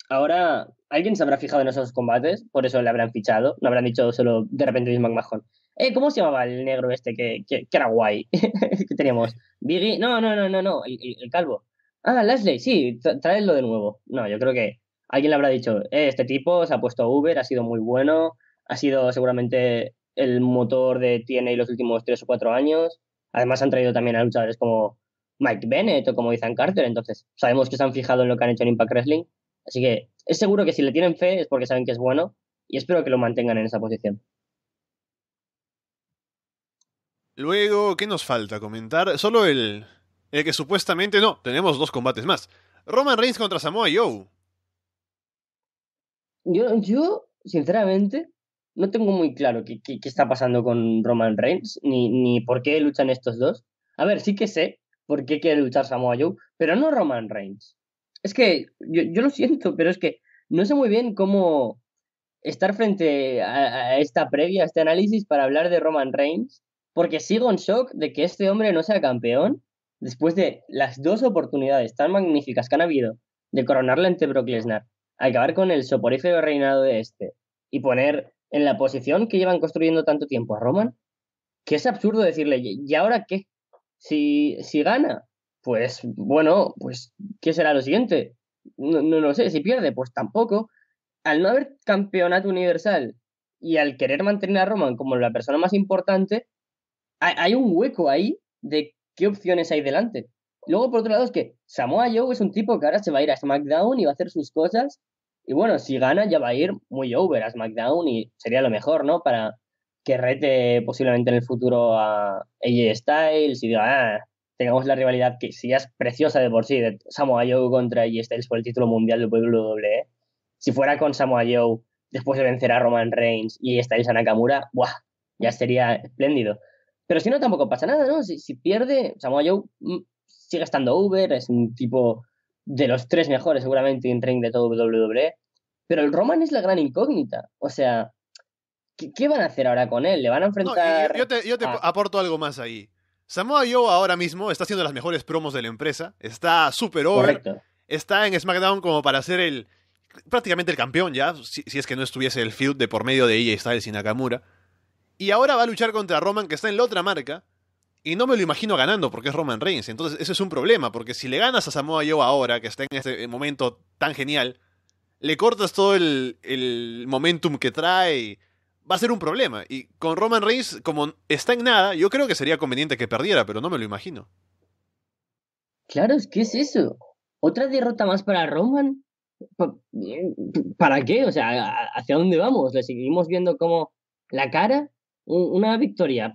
ahora alguien se habrá fijado en esos combates, por eso le habrán fichado, no habrán dicho solo de repente Vince McMahon. Eh, ¿Cómo se llamaba el negro este que, que, era guay? que teníamos. Biggie. No, no, no, no, no. El, calvo. Ah, Leslie, sí, traedlo de nuevo. No, yo creo que alguien le habrá dicho, eh, este tipo se ha puesto Uber, ha sido muy bueno, ha sido seguramente el motor de TNA los últimos tres o cuatro años. Además han traído también a luchadores como Mike Bennett o como Ethan Carter, entonces sabemos que se han fijado en lo que han hecho en Impact Wrestling Así que es seguro que si le tienen fe es porque saben que es bueno y espero que lo mantengan en esa posición. Luego, ¿qué nos falta comentar? Solo el, que supuestamente no, tenemos dos combates más. Roman Reigns contra Samoa Joe. Yo, sinceramente, no tengo muy claro qué, qué, está pasando con Roman Reigns, ni, ni, por qué luchan estos dos. A ver, sí que sé por qué quiere luchar Samoa Joe, pero no Roman Reigns. Es que yo, yo, lo siento, pero es que no sé muy bien cómo estar frente a, esta previa, a este análisis para hablar de Roman Reigns, porque sigo en shock de que este hombre no sea campeón después de las dos oportunidades tan magníficas que han habido de coronarle ante Brock Lesnar, acabar con el soporífero reinado de este y poner en la posición que llevan construyendo tanto tiempo a Roman, que es absurdo decirle, ¿y ahora qué? Si, si gana, pues bueno, pues ¿qué será lo siguiente? No, no, lo sé, si pierde, pues tampoco. Al no haber campeonato universal y al querer mantener a Roman como la persona más importante, hay, un hueco ahí de qué opciones hay delante. Luego, por otro lado, es que Samoa Joe es un tipo que ahora se va a ir a SmackDown y va a hacer sus cosas. Y bueno, si gana ya va a ir muy over a SmackDown y sería lo mejor, ¿no? Para que rete posiblemente en el futuro a AJ Styles y diga, ah, tengamos la rivalidad que si ya es preciosa de por sí, de Samoa Joe contra y Styles por el título mundial de WWE, si fuera con Samoa Joe después de vencer a Roman Reigns y Styles a Nakamura, ¡buah! Ya sería espléndido. Pero si no, tampoco pasa nada, ¿no? Si, pierde, Samoa Joe mm, sigue estando Uber, es un tipo de los tres mejores seguramente en ring de todo WWE, pero el Roman es la gran incógnita. O sea, ¿qué, van a hacer ahora con él? ¿Le van a enfrentar...? yo, te, aporto algo más ahí. Samoa Joe ahora mismo está haciendo las mejores promos de la empresa, está super over, está en SmackDown como para ser el prácticamente el campeón ya, si, es que no estuviese el feud de por medio de y Styles y Nakamura. Y ahora va a luchar contra Roman que está en la otra marca y no me lo imagino ganando porque es Roman Reigns, entonces ese es un problema, porque si le ganas a Samoa Joe ahora, que está en este momento tan genial, le cortas todo el momentum que trae va a ser un problema. Y con Roman Reigns, como está en nada, yo creo que sería conveniente que perdiera, pero no me lo imagino. Claro, ¿qué es eso? ¿Otra derrota más para Roman? ¿Para qué? O sea, ¿hacia dónde vamos? ¿Le seguimos viendo como la cara? Una victoria.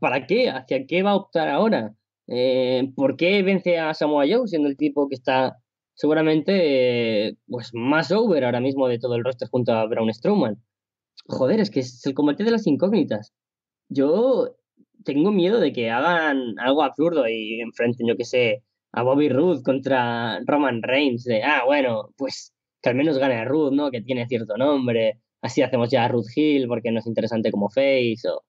¿Para qué? ¿Hacia qué va a optar ahora? Eh, ¿Por qué vence a Samoa Joe siendo el tipo que está seguramente eh, pues más over ahora mismo de todo el roster junto a Braun Strowman? joder, es que es el combate de las incógnitas. Yo tengo miedo de que hagan algo absurdo y enfrenten, yo qué sé, a Bobby Roode contra Roman Reigns, de, ah, bueno, pues que al menos gane a Ruth, ¿no? Que tiene cierto nombre, así hacemos ya a Ruth Hill porque no es interesante como face, o...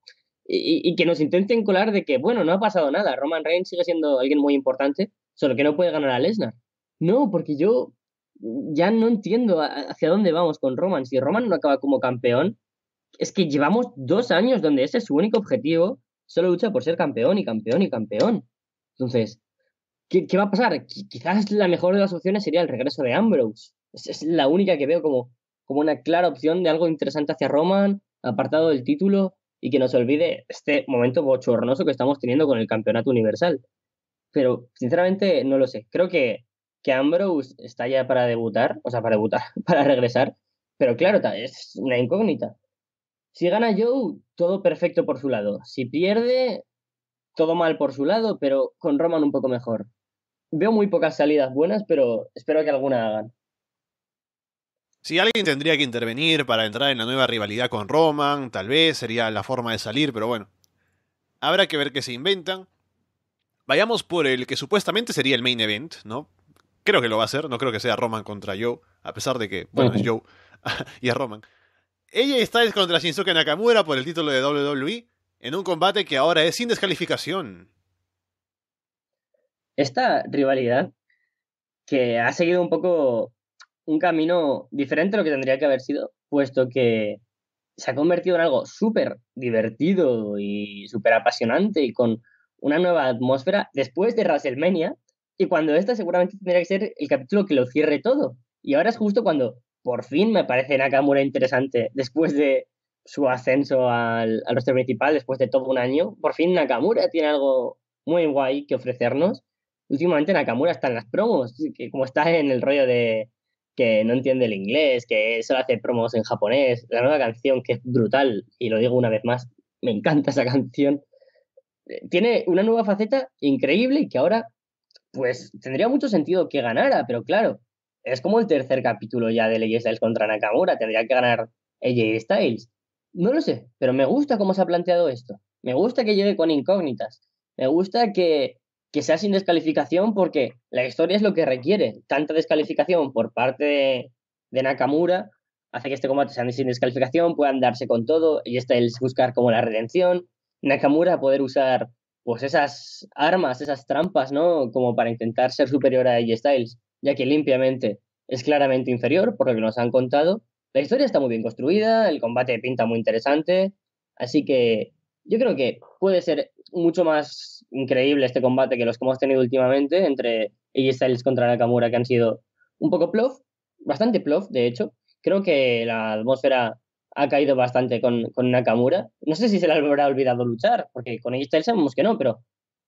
y, y, que nos intenten colar de que, bueno, no ha pasado nada, Roman Reigns sigue siendo alguien muy importante, solo que no puede ganar a Lesnar. No, porque yo ya no entiendo hacia dónde vamos con Roman. Si Roman no acaba como campeón, es que llevamos dos años donde ese es su único objetivo, solo lucha por ser campeón y campeón y campeón. Entonces, ¿qué, va a pasar? quizás la mejor de las opciones sería el regreso de Ambrose. Es, la única que veo como, como una clara opción de algo interesante hacia Roman, apartado del título, y que nos olvide este momento bochornoso que estamos teniendo con el campeonato universal. Pero, sinceramente, no lo sé. Creo que, que Ambrose está ya para debutar, o sea, para debutar, para regresar. Pero claro, es una incógnita. Si gana Joe, todo perfecto por su lado. Si pierde, todo mal por su lado, pero con Roman un poco mejor. Veo muy pocas salidas buenas, pero espero que alguna hagan. Si alguien tendría que intervenir para entrar en la nueva rivalidad con Roman, tal vez sería la forma de salir, pero bueno. Habrá que ver qué se inventan. Vayamos por el que supuestamente sería el main event, ¿no? Creo que lo va a ser, no creo que sea Roman contra Joe, a pesar de que, bueno, es Joe y es Roman ella Styles contra Shinsuke Nakamura por el título de WWE en un combate que ahora es sin descalificación. Esta rivalidad que ha seguido un poco un camino diferente a lo que tendría que haber sido, puesto que se ha convertido en algo súper divertido y súper apasionante y con una nueva atmósfera después de WrestleMania y cuando esta seguramente tendría que ser el capítulo que lo cierre todo. Y ahora es justo cuando por fin me parece Nakamura interesante después de su ascenso al, al roster principal, después de todo un año. Por fin Nakamura tiene algo muy guay que ofrecernos. Últimamente Nakamura está en las promos, que como está en el rollo de que no entiende el inglés, que solo hace promos en japonés, la nueva canción que es brutal, y lo digo una vez más, me encanta esa canción. Eh, tiene una nueva faceta increíble y que ahora, pues, tendría mucho sentido que ganara, pero claro, es como el tercer capítulo ya de AJ Styles contra Nakamura, tendría que ganar AJ Styles. No lo sé, pero me gusta cómo se ha planteado esto. Me gusta que llegue con incógnitas. Me gusta que, sea sin descalificación porque la historia es lo que requiere. Tanta descalificación por parte de, Nakamura hace que este combate sea sin descalificación, puedan darse con todo y Styles buscar como la redención. Nakamura poder usar pues esas armas, esas trampas, ¿no? Como para intentar ser superior a AJ Styles ya que limpiamente es claramente inferior por lo que nos han contado. La historia está muy bien construida, el combate pinta muy interesante, así que yo creo que puede ser mucho más increíble este combate que los que hemos tenido últimamente entre AJ Styles contra Nakamura, que han sido un poco plof, bastante plof, de hecho. Creo que la atmósfera ha caído bastante con, Nakamura. No sé si se le habrá olvidado luchar, porque con AJ Styles sabemos que no, pero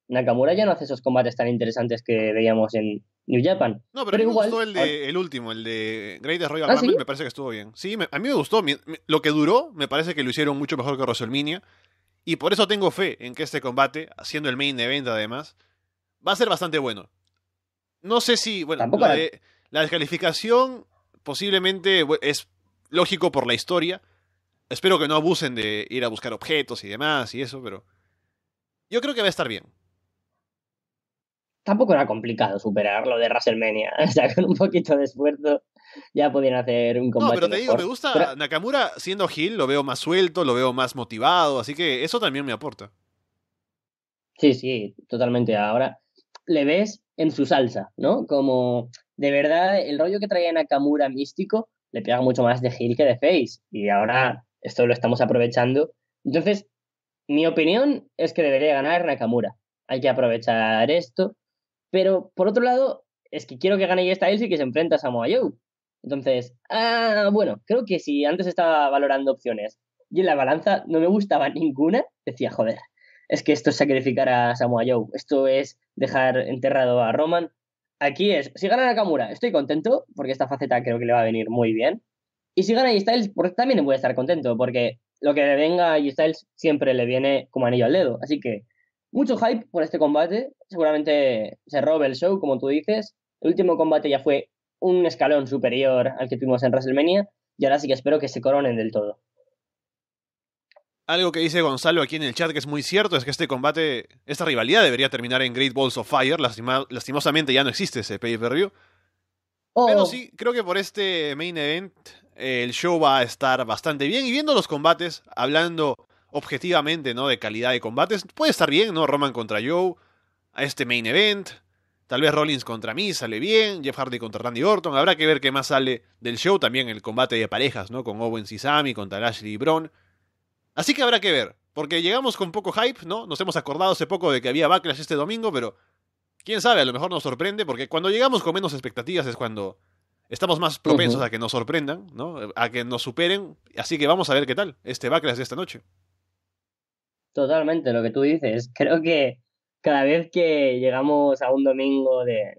Nakamura ya no hace esos combates tan interesantes que veíamos en, Japan. No, pero, me gustó el, de, el último, el de Greatest Royal ¿Ah, me parece que estuvo bien. Sí, a mí me gustó. lo que duró, me parece que lo hicieron mucho mejor que WrestleMania. Y por eso tengo fe en que este combate, siendo el main event además, va a ser bastante bueno. No sé si, bueno, la, la, descalificación posiblemente es lógico por la historia. Espero que no abusen de ir a buscar objetos y demás y eso, pero yo creo que va a estar bien tampoco era complicado superar lo de WrestleMania. O sea, con un poquito de esfuerzo ya podían hacer un combate. No, pero te digo, me gusta Nakamura siendo Gil, lo veo más suelto, lo veo más motivado, así que eso también me aporta. Sí, sí, totalmente. Ahora le ves en su salsa, ¿no? Como de verdad el rollo que traía Nakamura místico le pega mucho más de Gil que de Face. Y ahora esto lo estamos aprovechando. Entonces, mi opinión es que debería ganar Nakamura. Hay que aprovechar esto pero por otro lado, es que quiero que gane Styles y que se enfrenta a Samoa Joe. Entonces, ah, bueno, creo que si antes estaba valorando opciones y en la balanza no me gustaba ninguna, decía, joder, es que esto es sacrificar a Samoa Joe, esto es dejar enterrado a Roman. Aquí es, si gana Nakamura, estoy contento, porque esta faceta creo que le va a venir muy bien. Y si gana G Styles, también voy a estar contento, porque lo que le venga a G Styles siempre le viene como anillo al dedo. Así que mucho hype por este combate. Seguramente se robe el show, como tú dices. El último combate ya fue un escalón superior al que tuvimos en WrestleMania. Y ahora sí que espero que se coronen del todo. Algo que dice Gonzalo aquí en el chat que es muy cierto es que este combate, esta rivalidad debería terminar en Great Balls of Fire. lastimosamente ya no existe ese pay-per-view. Oh, Pero oh. sí, creo que por este main event el show va a estar bastante bien. Y viendo los combates, hablando objetivamente, ¿no? De calidad de combates. Puede estar bien, ¿no? Roman contra Joe, a este main event. Tal vez Rollins contra mí sale bien, Jeff Hardy contra Randy Orton. Habrá que ver qué más sale del show. También el combate de parejas, ¿no? Con Owen y Sami, contra Lashley y Braun. Así que habrá que ver, porque llegamos con poco hype, ¿no? Nos hemos acordado hace poco de que había Backlash este domingo, pero quién sabe, a lo mejor nos sorprende, porque cuando llegamos con menos expectativas es cuando estamos más propensos a que nos sorprendan, ¿no? A que nos superen. Así que vamos a ver qué tal este Backlash de esta noche. Totalmente, lo que tú dices. Creo que cada vez que llegamos a un domingo de,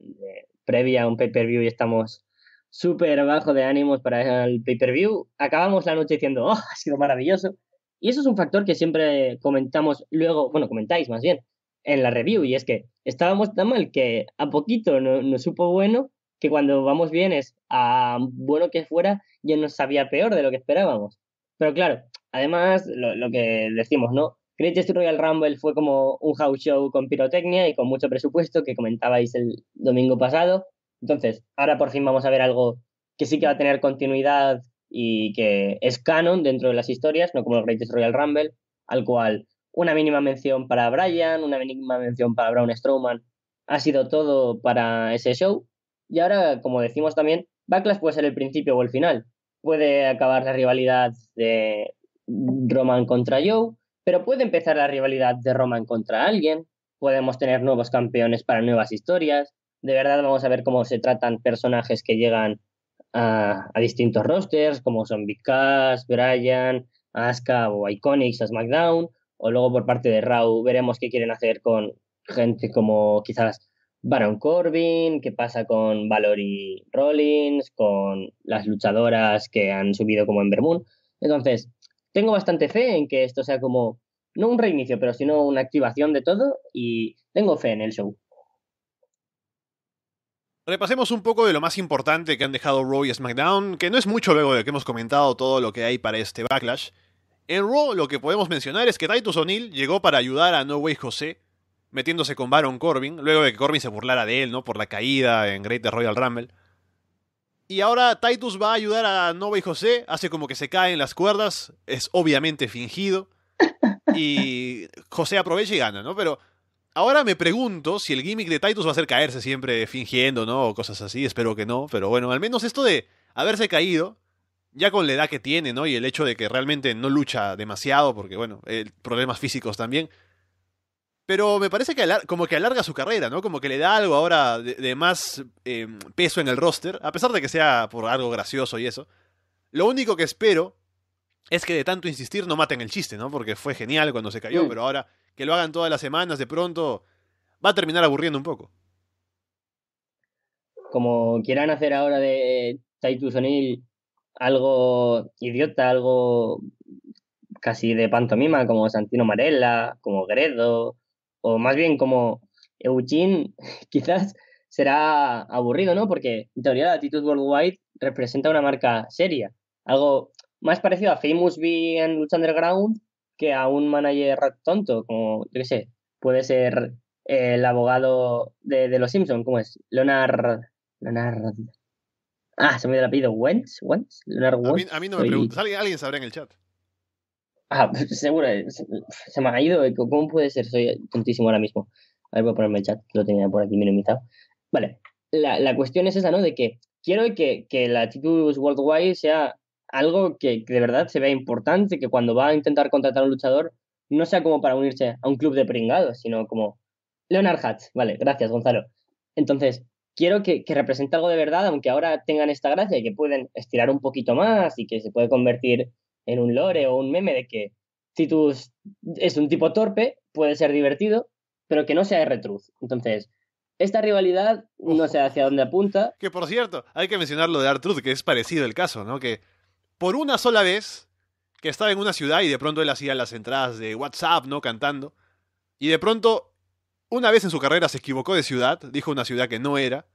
previa a un pay-per-view y estamos súper bajo de ánimos para el pay-per-view, acabamos la noche diciendo, oh, ha sido maravilloso. Y eso es un factor que siempre comentamos luego, bueno, comentáis más bien, en la review, y es que estábamos tan mal que a poquito nos supo bueno, que cuando vamos bien es a bueno que fuera, ya nos sabía peor de lo que esperábamos. Pero claro, además, lo que decimos, ¿no? Greatest Royal Rumble fue como un house show con pirotecnia y con mucho presupuesto que comentabais el domingo pasado. Entonces, ahora por fin vamos a ver algo que sí que va a tener continuidad y que es canon dentro de las historias, no como el Greatest Royal Rumble, al cual una mínima mención para Brian, una mínima mención para Braun Strowman, ha sido todo para ese show. Y ahora, como decimos también, Backlash puede ser el principio o el final. Puede acabar la rivalidad de Roman contra Joe, pero puede empezar la rivalidad de Roman contra alguien, podemos tener nuevos campeones para nuevas historias, de verdad vamos a ver cómo se tratan personajes que llegan a, distintos rosters, como son Big Cass, Bryan, Asuka o Iconics a SmackDown, o luego por parte de Raw veremos qué quieren hacer con gente como quizás Baron Corbin, qué pasa con Valerie Rollins, con las luchadoras que han subido como en Moon. Entonces, tengo bastante fe en que esto sea como, no un reinicio, pero sino una activación de todo y tengo fe en el show. Repasemos un poco de lo más importante que han dejado Raw y SmackDown, que no es mucho luego de que hemos comentado todo lo que hay para este backlash. En Raw lo que podemos mencionar es que Titus O'Neill llegó para ayudar a No Way José, metiéndose con Baron Corbin, luego de que Corbin se burlara de él, ¿no? Por la caída en Great Royal Rumble. Y ahora Titus va a ayudar a Nova y José, hace como que se caen las cuerdas, es obviamente fingido. Y José aprovecha y gana, ¿no? Pero ahora me pregunto si el gimmick de Titus va a ser caerse siempre fingiendo, ¿no? O cosas así, espero que no. Pero bueno, al menos esto de haberse caído, ya con la edad que tiene, ¿no? Y el hecho de que realmente no lucha demasiado, porque bueno, problemas físicos también pero me parece que alarga, como que alarga su carrera, ¿no? Como que le da algo ahora de, más eh, peso en el roster, a pesar de que sea por algo gracioso y eso. Lo único que espero es que de tanto insistir no maten el chiste, ¿no? Porque fue genial cuando se cayó, pero ahora que lo hagan todas las semanas, de pronto va a terminar aburriendo un poco. Como quieran hacer ahora de Titus Sonil algo idiota, algo casi de pantomima, como Santino Marella, como Gredo, o más bien como Eugene, quizás será aburrido, ¿no? Porque en teoría la actitud worldwide representa una marca seria, algo más parecido a Famous B en Lucha Underground que a un manager tonto, como, yo qué sé, puede ser el abogado de, los Simpsons, ¿cómo es? Leonard... Leonard... Ah, se me ha pido. ¿Wentz? ¿Wentz? ¿Leonard Wentz? A mí, no me pregunto, alguien sabrá en el chat. Ah, seguro, eh, se, me ha ido. Eh, ¿Cómo puede ser? Soy tontísimo ahora mismo. A ver, voy a ponerme el chat, lo tenía por aquí minimizado. Vale, la, la cuestión es esa, ¿no? De que quiero que, que la Titus Worldwide sea algo que, de verdad se vea importante, que cuando va a intentar contratar a un luchador no sea como para unirse a un club de pringados, sino como Leonard Hatch. Vale, gracias, Gonzalo. Entonces, quiero que, que represente algo de verdad, aunque ahora tengan esta gracia y que pueden estirar un poquito más y que se puede convertir en un lore o un meme de que Titus es un tipo torpe, puede ser divertido, pero que no sea R-Truth. Entonces, esta rivalidad no sé hacia dónde apunta. Que por cierto, hay que mencionar lo de R-Truth, que es parecido el caso, ¿no? Que por una sola vez que estaba en una ciudad y de pronto él hacía las entradas de WhatsApp, ¿no? Cantando. Y de pronto, una vez en su carrera se equivocó de ciudad, dijo una ciudad que no era.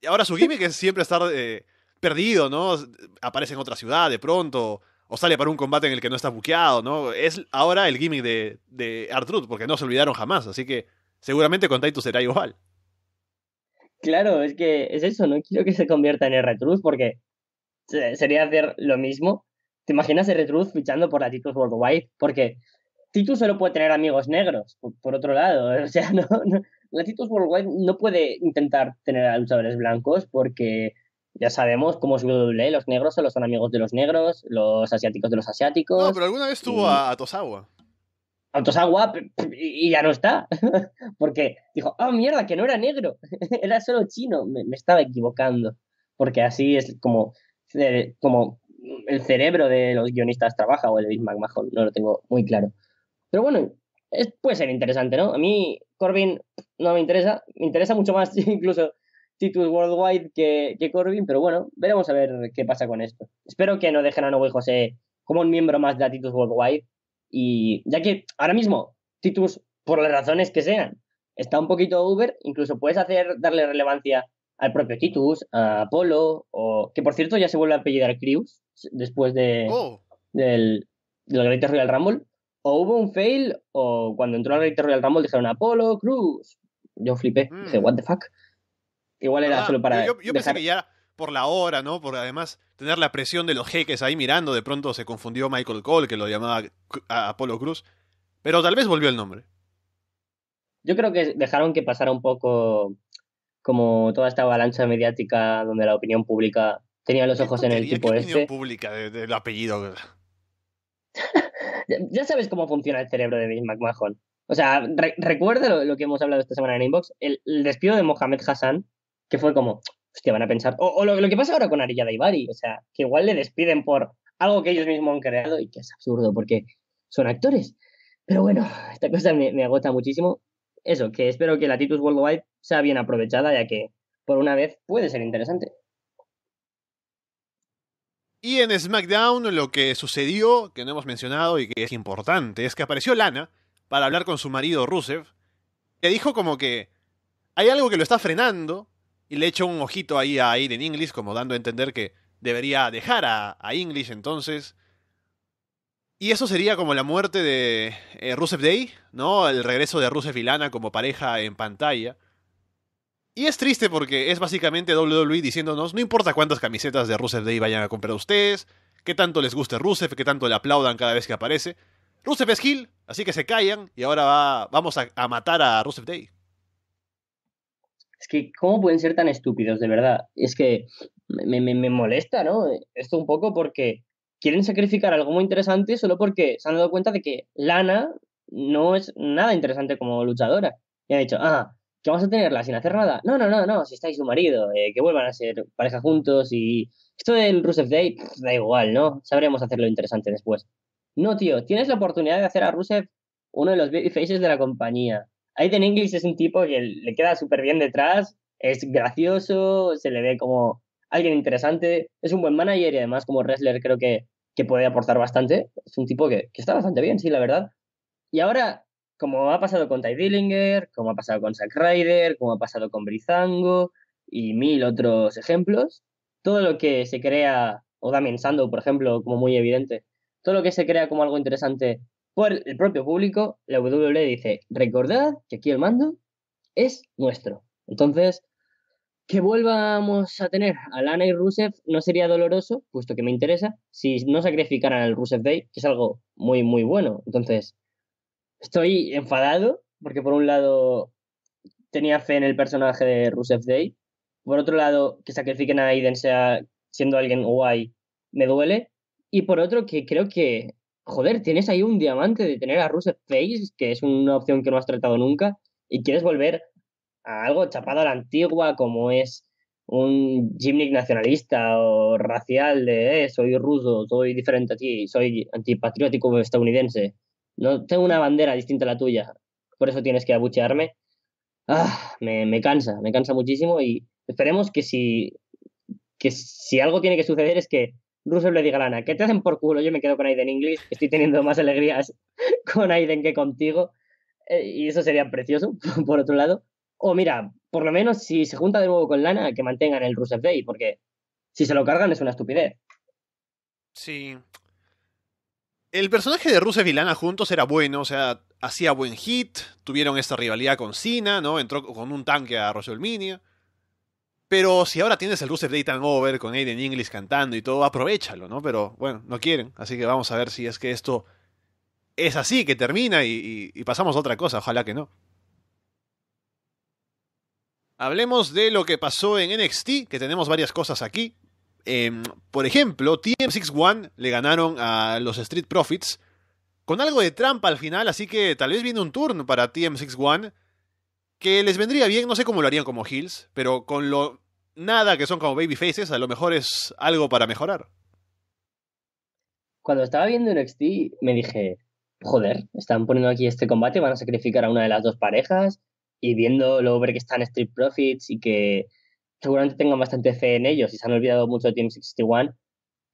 Y ahora su gimmick es siempre estar eh, perdido, ¿no? Aparece en otra ciudad de pronto, o sale para un combate en el que no está buqueado, ¿no? Es ahora el gimmick de, de porque no se olvidaron jamás, así que seguramente con Titus será igual. Claro, es que es eso, no quiero que se convierta en r porque sería hacer lo mismo. ¿Te imaginas r fichando por la Titus Worldwide? Porque Titus solo puede tener amigos negros, por, otro lado. O sea, no, no, Worldwide no puede intentar tener a luchadores blancos porque ya sabemos cómo es WWE, los negros son amigos de los negros, los asiáticos de los asiáticos. No, pero alguna vez estuvo a, Tosagua A Tosagua y ya no está. Porque dijo, ah, mierda, que no era negro, era solo chino. Me, estaba equivocando. Porque así es como, como el cerebro de los guionistas trabaja, o el Big McMahon, no lo tengo muy claro. Pero bueno, puede ser interesante, ¿no? A mí Corbin no me interesa, me interesa mucho más incluso Titus worldwide que, que Corbin, pero bueno, veremos a ver qué pasa con esto. Espero que no dejen a y José como un miembro más de la Titus Worldwide. Y ya que ahora mismo Titus, por las razones que sean, está un poquito Uber. incluso puedes hacer darle relevancia al propio Titus, a Apolo, o que por cierto ya se vuelve a apellidar Cruz, después de, oh. del, del Great Royal Rumble. O hubo un fail, o cuando entró al Great Royal Rumble dijeron Apolo, Cruz. Yo flipé, mm. dije, what the fuck. Igual era para. Yo, pensé que ya por la hora, ¿no? Por además tener la presión de los jeques ahí mirando, de pronto se confundió Michael Cole, que lo llamaba Apolo Cruz. Pero tal vez volvió el nombre. Yo creo que dejaron que pasara un poco como toda esta avalancha mediática donde la opinión pública tenía los ojos en el tipo este. opinión pública del apellido? ya, sabes cómo funciona el cerebro de Vince McMahon. O sea, recuerda lo, que hemos hablado esta semana en Inbox. el despido de Mohamed Hassan que fue como, hostia, van a pensar. O, lo, que pasa ahora con Arilla Ibari o sea, que igual le despiden por algo que ellos mismos han creado y que es absurdo porque son actores. Pero bueno, esta cosa me, me agota muchísimo. Eso, que espero que la Titus Worldwide sea bien aprovechada, ya que por una vez puede ser interesante. Y en SmackDown lo que sucedió, que no hemos mencionado y que es importante, es que apareció Lana para hablar con su marido Rusev, que dijo como que hay algo que lo está frenando, y le echo un ojito ahí a Aiden English, como dando a entender que debería dejar a, English entonces. Y eso sería como la muerte de eh, Rusev Day, ¿no? El regreso de Rusev y Lana como pareja en pantalla. Y es triste porque es básicamente WWE diciéndonos, no importa cuántas camisetas de Rusev Day vayan a comprar ustedes, qué tanto les guste Rusev, qué tanto le aplaudan cada vez que aparece. Rusev es Hill, así que se callan y ahora vamos a, a matar a Rusev Day. Es que, ¿cómo pueden ser tan estúpidos, de verdad? Es que me, molesta, ¿no? Esto un poco porque quieren sacrificar algo muy interesante solo porque se han dado cuenta de que Lana no es nada interesante como luchadora. Y han dicho, ah, que vamos a tenerla sin hacer nada. No, no, no, no, si estáis su marido, eh, que vuelvan a ser pareja juntos y esto del Rusev Day, da igual, ¿no? Sabremos hacerlo interesante después. No, tío, tienes la oportunidad de hacer a Rusev uno de los faces de la compañía. Aiden English es un tipo que le queda súper bien detrás, es gracioso, se le ve como alguien interesante, es un buen manager y además como wrestler creo que, que puede aportar bastante. Es un tipo que, está bastante bien, sí, la verdad. Y ahora, como ha pasado con Ty Dillinger, como ha pasado con Zack Ryder, como ha pasado con Brizango y mil otros ejemplos, todo lo que se crea, o Damien Sando, por ejemplo, como muy evidente, todo lo que se crea como algo interesante por el propio público, la WWE dice, recordad que aquí el mando es nuestro. Entonces, que vuelvamos a tener a Lana y Rusev no sería doloroso, puesto que me interesa, si no sacrificaran al Rusev Day, que es algo muy, muy bueno. Entonces, estoy enfadado, porque por un lado tenía fe en el personaje de Rusev Day, por otro lado, que sacrifiquen a Aiden sea siendo alguien guay, me duele, y por otro, que creo que joder, tienes ahí un diamante de tener a Rusev Face, que es una opción que no has tratado nunca, y quieres volver a algo chapado a la antigua, como es un gimnick nacionalista o racial de eh, soy ruso, soy diferente a ti, soy antipatriótico estadounidense, no tengo una bandera distinta a la tuya, por eso tienes que abuchearme. Ah, me, me cansa, me cansa muchísimo y esperemos que si, que si algo tiene que suceder es que Rusev le diga a Lana, que te hacen por culo, yo me quedo con Aiden English, estoy teniendo más alegrías con Aiden que contigo, eh, y eso sería precioso, por otro lado. O mira, por lo menos si se junta de nuevo con Lana, que mantengan el Rusev Day, porque si se lo cargan es una estupidez. Sí. El personaje de Rusev y Lana juntos era bueno, o sea, hacía buen hit, tuvieron esta rivalidad con Cena, ¿no? Entró con un tanque a WrestleMania. Pero si ahora tienes el Rusev Day Over con Aiden English cantando y todo, aprovechalo, ¿no? Pero bueno, no quieren. Así que vamos a ver si es que esto es así, que termina y, pasamos a otra cosa. Ojalá que no. Hablemos de lo que pasó en NXT, que tenemos varias cosas aquí. Em, por ejemplo, TM61 le ganaron a los Street Profits con algo de trampa al final, así que tal vez viene un turno para TM61 que les vendría bien, no sé cómo lo harían como Hills, pero con lo nada que son como babyfaces, a lo mejor es algo para mejorar. Cuando estaba viendo NXT me dije, joder, están poniendo aquí este combate, van a sacrificar a una de las dos parejas y viendo lo ver que están Street Profits y que seguramente tengan bastante fe en ellos y se han olvidado mucho de Team 61,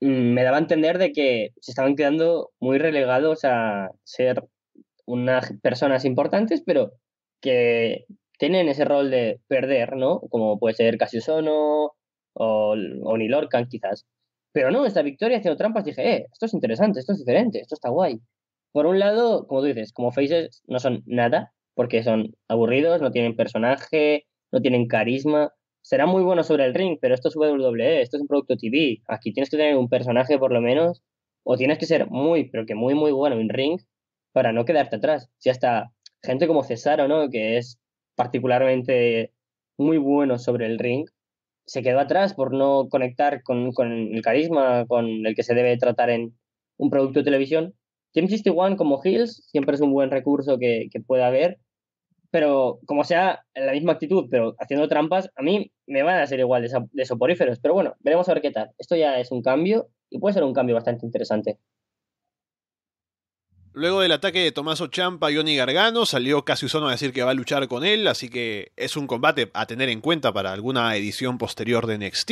mm, me daba a entender de que se estaban quedando muy relegados a ser unas personas importantes, pero que tienen ese rol de perder, ¿no? Como puede ser Casio o, o Nilorcan, quizás. Pero no, esta victoria haciendo trampas dije, eh, esto es interesante, esto es diferente, esto está guay. Por un lado, como tú dices, como faces no son nada, porque son aburridos, no tienen personaje, no tienen carisma. Será muy bueno sobre el ring, pero esto es WWE, esto es un producto TV. Aquí tienes que tener un personaje por lo menos, o tienes que ser muy, pero que muy, muy bueno en ring para no quedarte atrás. Si hasta gente como Cesaro, ¿no? Que es particularmente muy bueno sobre el ring, se quedó atrás por no conectar con, con el carisma con el que se debe tratar en un producto de televisión. Team 61 como Hills siempre es un buen recurso que, que pueda haber, pero como sea, en la misma actitud, pero haciendo trampas, a mí me van a ser igual de, soporíferos. Pero bueno, veremos a ver qué tal. Esto ya es un cambio y puede ser un cambio bastante interesante. Luego del ataque de Tomaso Champa, Johnny Gargano salió casi a decir que va a luchar con él, así que es un combate a tener en cuenta para alguna edición posterior de NXT.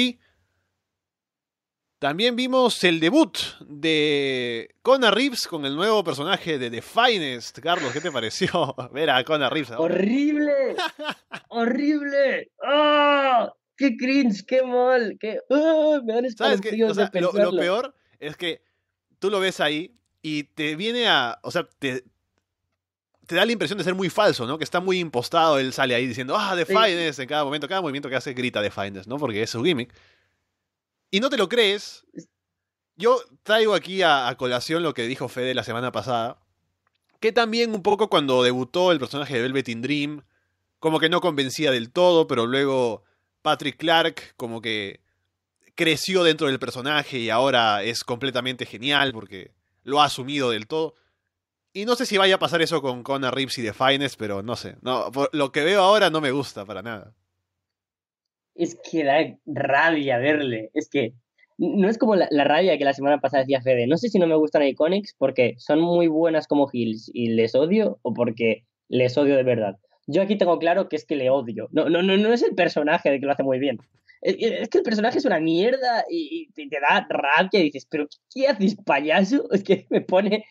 También vimos el debut de Conor Reeves con el nuevo personaje de The Finest. Carlos, ¿qué te pareció ver a Conor Reeves? ¡Horrible! ¡Horrible! ¡Ah! ¡Qué cringe! ¡Qué mal! ¡Qué... Ah! me dan ¿Sabes lo peor es que tú lo ves ahí, y te viene a. O sea, te, te da la impresión de ser muy falso, ¿no? Que está muy impostado. Él sale ahí diciendo, ah, Defiance, en cada momento, cada movimiento que hace grita Defiance, ¿no? Porque es su gimmick. Y no te lo crees. Yo traigo aquí a, a, colación lo que dijo Fede la semana pasada. Que también un poco cuando debutó el personaje de Velvet in Dream, como que no convencía del todo, pero luego Patrick Clark, como que creció dentro del personaje y ahora es completamente genial porque lo ha asumido del todo. Y no sé si vaya a pasar eso con Connor Reeves y The Finest, pero no sé. No, lo que veo ahora no me gusta para nada. Es que da rabia verle. Es que no es como la, rabia que la semana pasada decía Fede. No sé si no me gustan Iconics porque son muy buenas como Hills y les odio o porque les odio de verdad. Yo aquí tengo claro que es que le odio. No, no, no, no es el personaje de que lo hace muy bien. Es que el personaje es una mierda y, te da rabia y dices, pero ¿qué haces, payaso? Es que me pone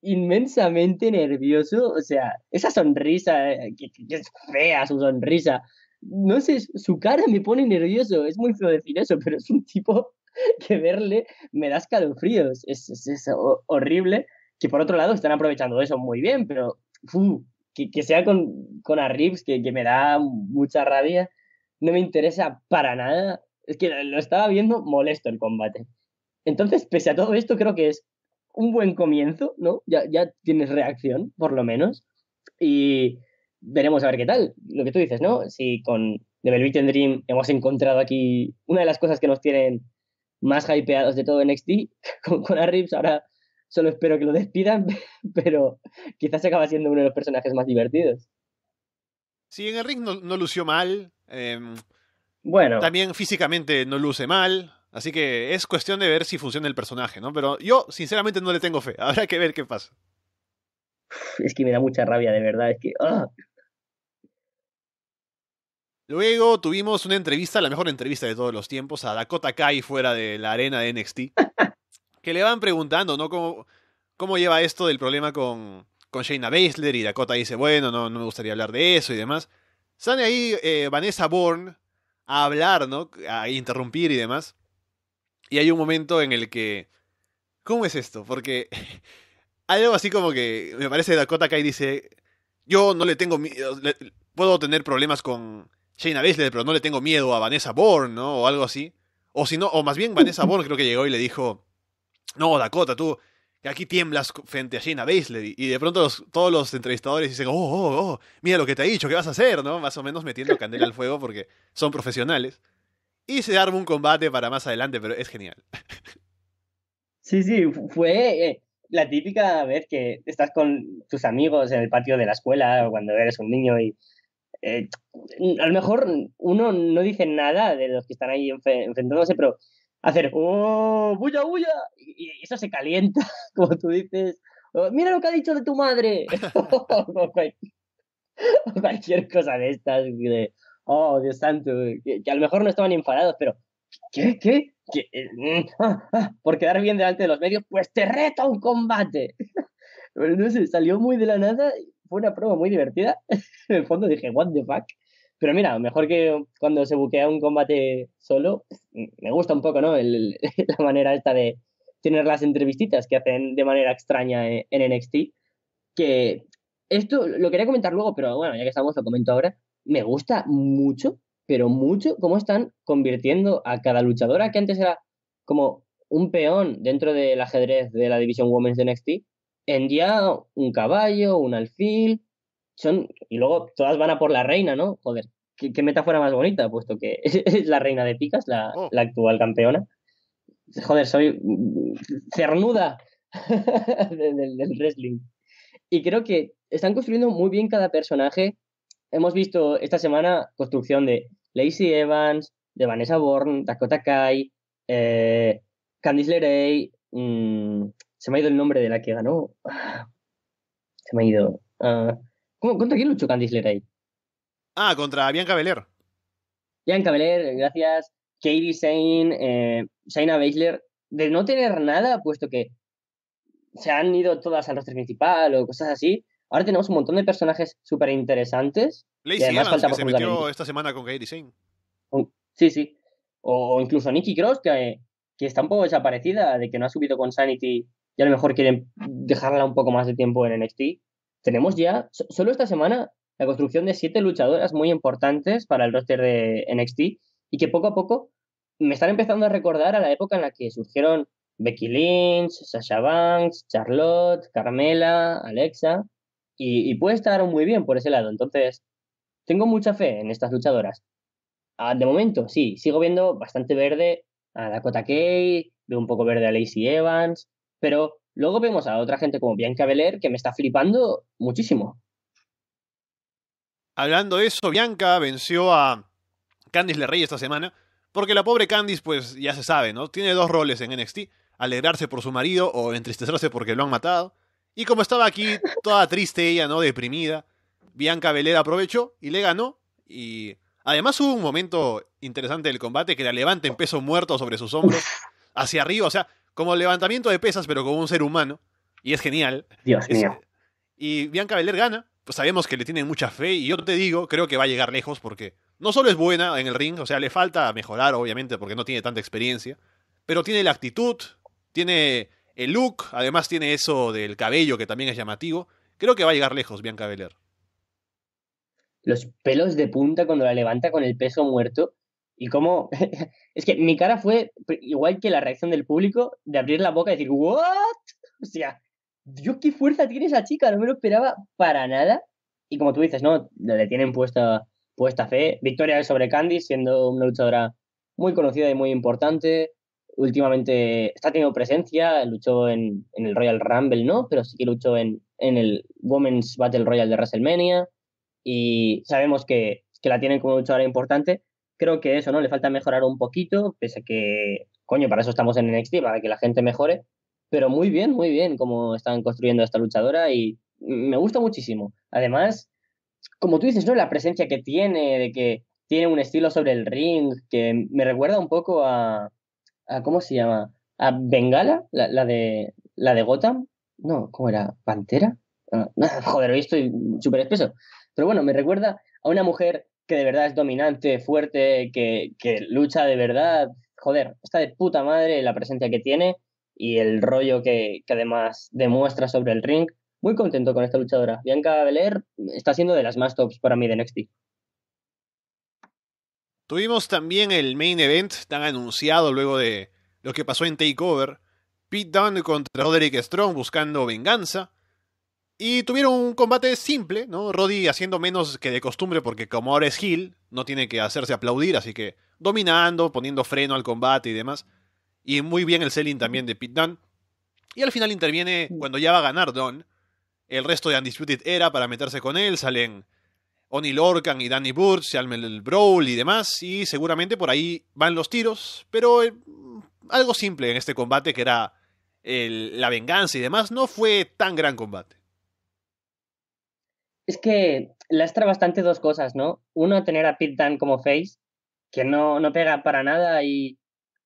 inmensamente nervioso. O sea, esa sonrisa, eh, que, es fea su sonrisa. No sé, su cara me pone nervioso. Es muy feo decir eso, pero es un tipo que verle me da escalofríos. Es, es, horrible. Que por otro lado están aprovechando eso muy bien, pero que, que, sea con, con que, que me da mucha rabia no me interesa para nada. Es que lo estaba viendo molesto el combate. Entonces, pese a todo esto, creo que es un buen comienzo, ¿no? Ya, ya tienes reacción, por lo menos. Y veremos a ver qué tal. Lo que tú dices, ¿no? Si con The Velvet Dream hemos encontrado aquí una de las cosas que nos tienen más hypeados de todo NXT, con, con Arribs, ahora solo espero que lo despidan, pero quizás acaba siendo uno de los personajes más divertidos. Sí, en el no, no lució mal, Em, bueno. También físicamente no luce mal. Así que es cuestión de ver si funciona el personaje, ¿no? Pero yo, sinceramente, no le tengo fe. Habrá que ver qué pasa. Es que me da mucha rabia, de verdad. Es que. Ah. Luego tuvimos una entrevista, la mejor entrevista de todos los tiempos, a Dakota Kai fuera de la arena de NXT. que le van preguntando, ¿no? ¿Cómo, cómo lleva esto del problema con, con Shayna Baszler? Y Dakota dice, bueno, no, no me gustaría hablar de eso y demás. Sale ahí eh, Vanessa Bourne a hablar, ¿no? A interrumpir y demás. Y hay un momento en el que... ¿Cómo es esto? Porque algo así como que me parece Dakota Kai dice, yo no le tengo miedo, puedo tener problemas con Shayna Baszler, pero no le tengo miedo a Vanessa Bourne, ¿no? O algo así. O si no, o más bien Vanessa Bourne creo que llegó y le dijo, no, Dakota, tú que aquí tiemblas frente a Gina y de pronto todos los entrevistadores dicen, oh, oh, oh, oh, mira lo que te ha dicho, ¿qué vas a hacer? ¿no? Más o menos metiendo candela al fuego porque son profesionales. Y se arma un combate para más adelante, pero es genial. Sí, sí, fue eh, la típica vez que estás con tus amigos en el patio de la escuela o cuando eres un niño y eh, a lo mejor uno no dice nada de los que están ahí enfrentándose, pero hacer ¡Oh! buya bulla! Y, eso se calienta, como tú dices. Oh, ¡Mira lo que ha dicho de tu madre! cualquier, cosa de estas. De, ¡Oh, Dios santo! Que, a lo mejor no estaban enfadados, pero ¿qué? ¿Qué? ¿Qué? Eh, mm, ah, ah, por quedar bien delante de los medios, pues te reto a un combate. pero no sé, salió muy de la nada. Fue una prueba muy divertida. en el fondo dije, ¿What the fuck? Pero mira, mejor que cuando se buquea un combate solo, me gusta un poco, ¿no? la manera esta de tener las entrevistitas que hacen de manera extraña en, NXT. Que esto lo quería comentar luego, pero bueno, ya que estamos, lo comento ahora. Me gusta mucho, pero mucho, cómo están convirtiendo a cada luchadora que antes era como un peón dentro del ajedrez de la división Women's de NXT en ya un caballo, un alfil, son, y luego todas van a por la reina, ¿no? Joder, qué, metáfora más bonita, puesto que es la reina de picas, la, oh. la actual campeona. Joder, soy cernuda del, wrestling. Y creo que están construyendo muy bien cada personaje. Hemos visto esta semana construcción de Lacey Evans, de Vanessa Bourne, Dakota Kai, eh, Candice LeRae. Mm, se me ha ido el nombre de la que ganó. Se me ha ido. Ah, ¿Contra quién luchó Candice ahí? Ah, contra Bianca Belair. Bianca Belair, gracias. Katie Sane, eh, Shaina Baszler. De no tener nada, puesto que se han ido todas al roster principal o cosas así, ahora tenemos un montón de personajes súper interesantes. Lacey además que se metió esta semana con Katie Sane. Sí, sí. O incluso Nikki Cross, que, que está un poco desaparecida, de que no ha subido con Sanity y a lo mejor quieren dejarla un poco más de tiempo en NXT tenemos ya, solo esta semana, la construcción de siete luchadoras muy importantes para el roster de NXT y que poco a poco me están empezando a recordar a la época en la que surgieron Becky Lynch, Sasha Banks, Charlotte, Carmela, Alexa y, y puede estar muy bien por ese lado. Entonces, tengo mucha fe en estas luchadoras. Ah, de momento, sí, sigo viendo bastante verde a Dakota Kay, veo un poco verde a Lacey Evans, pero Luego vemos a otra gente como Bianca Belair que me está flipando muchísimo. Hablando de eso, Bianca venció a Candice Rey esta semana, porque la pobre Candice, pues ya se sabe, ¿no? Tiene dos roles en NXT, alegrarse por su marido o entristecerse porque lo han matado. Y como estaba aquí toda triste ella, ¿no? Deprimida, Bianca Belair aprovechó y le ganó. Y además hubo un momento interesante del combate que la levanta en peso muerto sobre sus hombros, hacia arriba, o sea, como levantamiento de pesas, pero como un ser humano. Y es genial. Dios mío. Y Bianca Belair gana. Pues sabemos que le tienen mucha fe. Y yo te digo, creo que va a llegar lejos porque no solo es buena en el ring, o sea, le falta mejorar, obviamente, porque no tiene tanta experiencia. Pero tiene la actitud, tiene el look, además tiene eso del cabello que también es llamativo. Creo que va a llegar lejos Bianca Belair. Los pelos de punta cuando la levanta con el peso muerto y cómo. es que mi cara fue igual que la reacción del público de abrir la boca y decir, ¿what? O sea, Dios, qué fuerza tiene esa chica, no me lo esperaba para nada. Y como tú dices, ¿no? Le tienen puesta, puesta fe. Victoria sobre Candy, siendo una luchadora muy conocida y muy importante. Últimamente está teniendo presencia, luchó en, el Royal Rumble, ¿no? Pero sí que luchó en, en el Women's Battle Royal de WrestleMania. Y sabemos que la tienen como luchadora importante creo que eso, ¿no? Le falta mejorar un poquito, pese a que, coño, para eso estamos en NXT, para que la gente mejore. Pero muy bien, muy bien como están construyendo esta luchadora y me gusta muchísimo. Además, como tú dices, ¿no? La presencia que tiene, de que tiene un estilo sobre el ring que me recuerda un poco a, a ¿cómo se llama? A Bengala, la, de, la de Gotham. No, ¿cómo era? ¿Pantera? Ah, joder, hoy estoy súper espeso. Pero bueno, me recuerda a una mujer que de verdad es dominante, fuerte, que, lucha de verdad. Joder, está de puta madre la presencia que tiene y el rollo que, que, además demuestra sobre el ring. Muy contento con esta luchadora. Bianca Belair está siendo de las más tops para mí de NXT. Tuvimos también el main event tan anunciado luego de lo que pasó en Takeover. Pete Dunne contra Roderick Strong buscando venganza. Y tuvieron un combate simple, ¿no? Roddy haciendo menos que de costumbre porque como ahora es heel, no tiene que hacerse aplaudir, así que dominando, poniendo freno al combate y demás. Y muy bien el selling también de Pit Y al final interviene cuando ya va a ganar Don. El resto de Undisputed era para meterse con él, salen Oni Lorcan y Danny Burch, se arma el Brawl y demás, y seguramente por ahí van los tiros, pero eh, algo simple en este combate que era la venganza y demás, no fue tan gran combate. Es que lastra bastante dos cosas, ¿no? Uno, tener a Pit Dunne como face, que no, no pega para nada y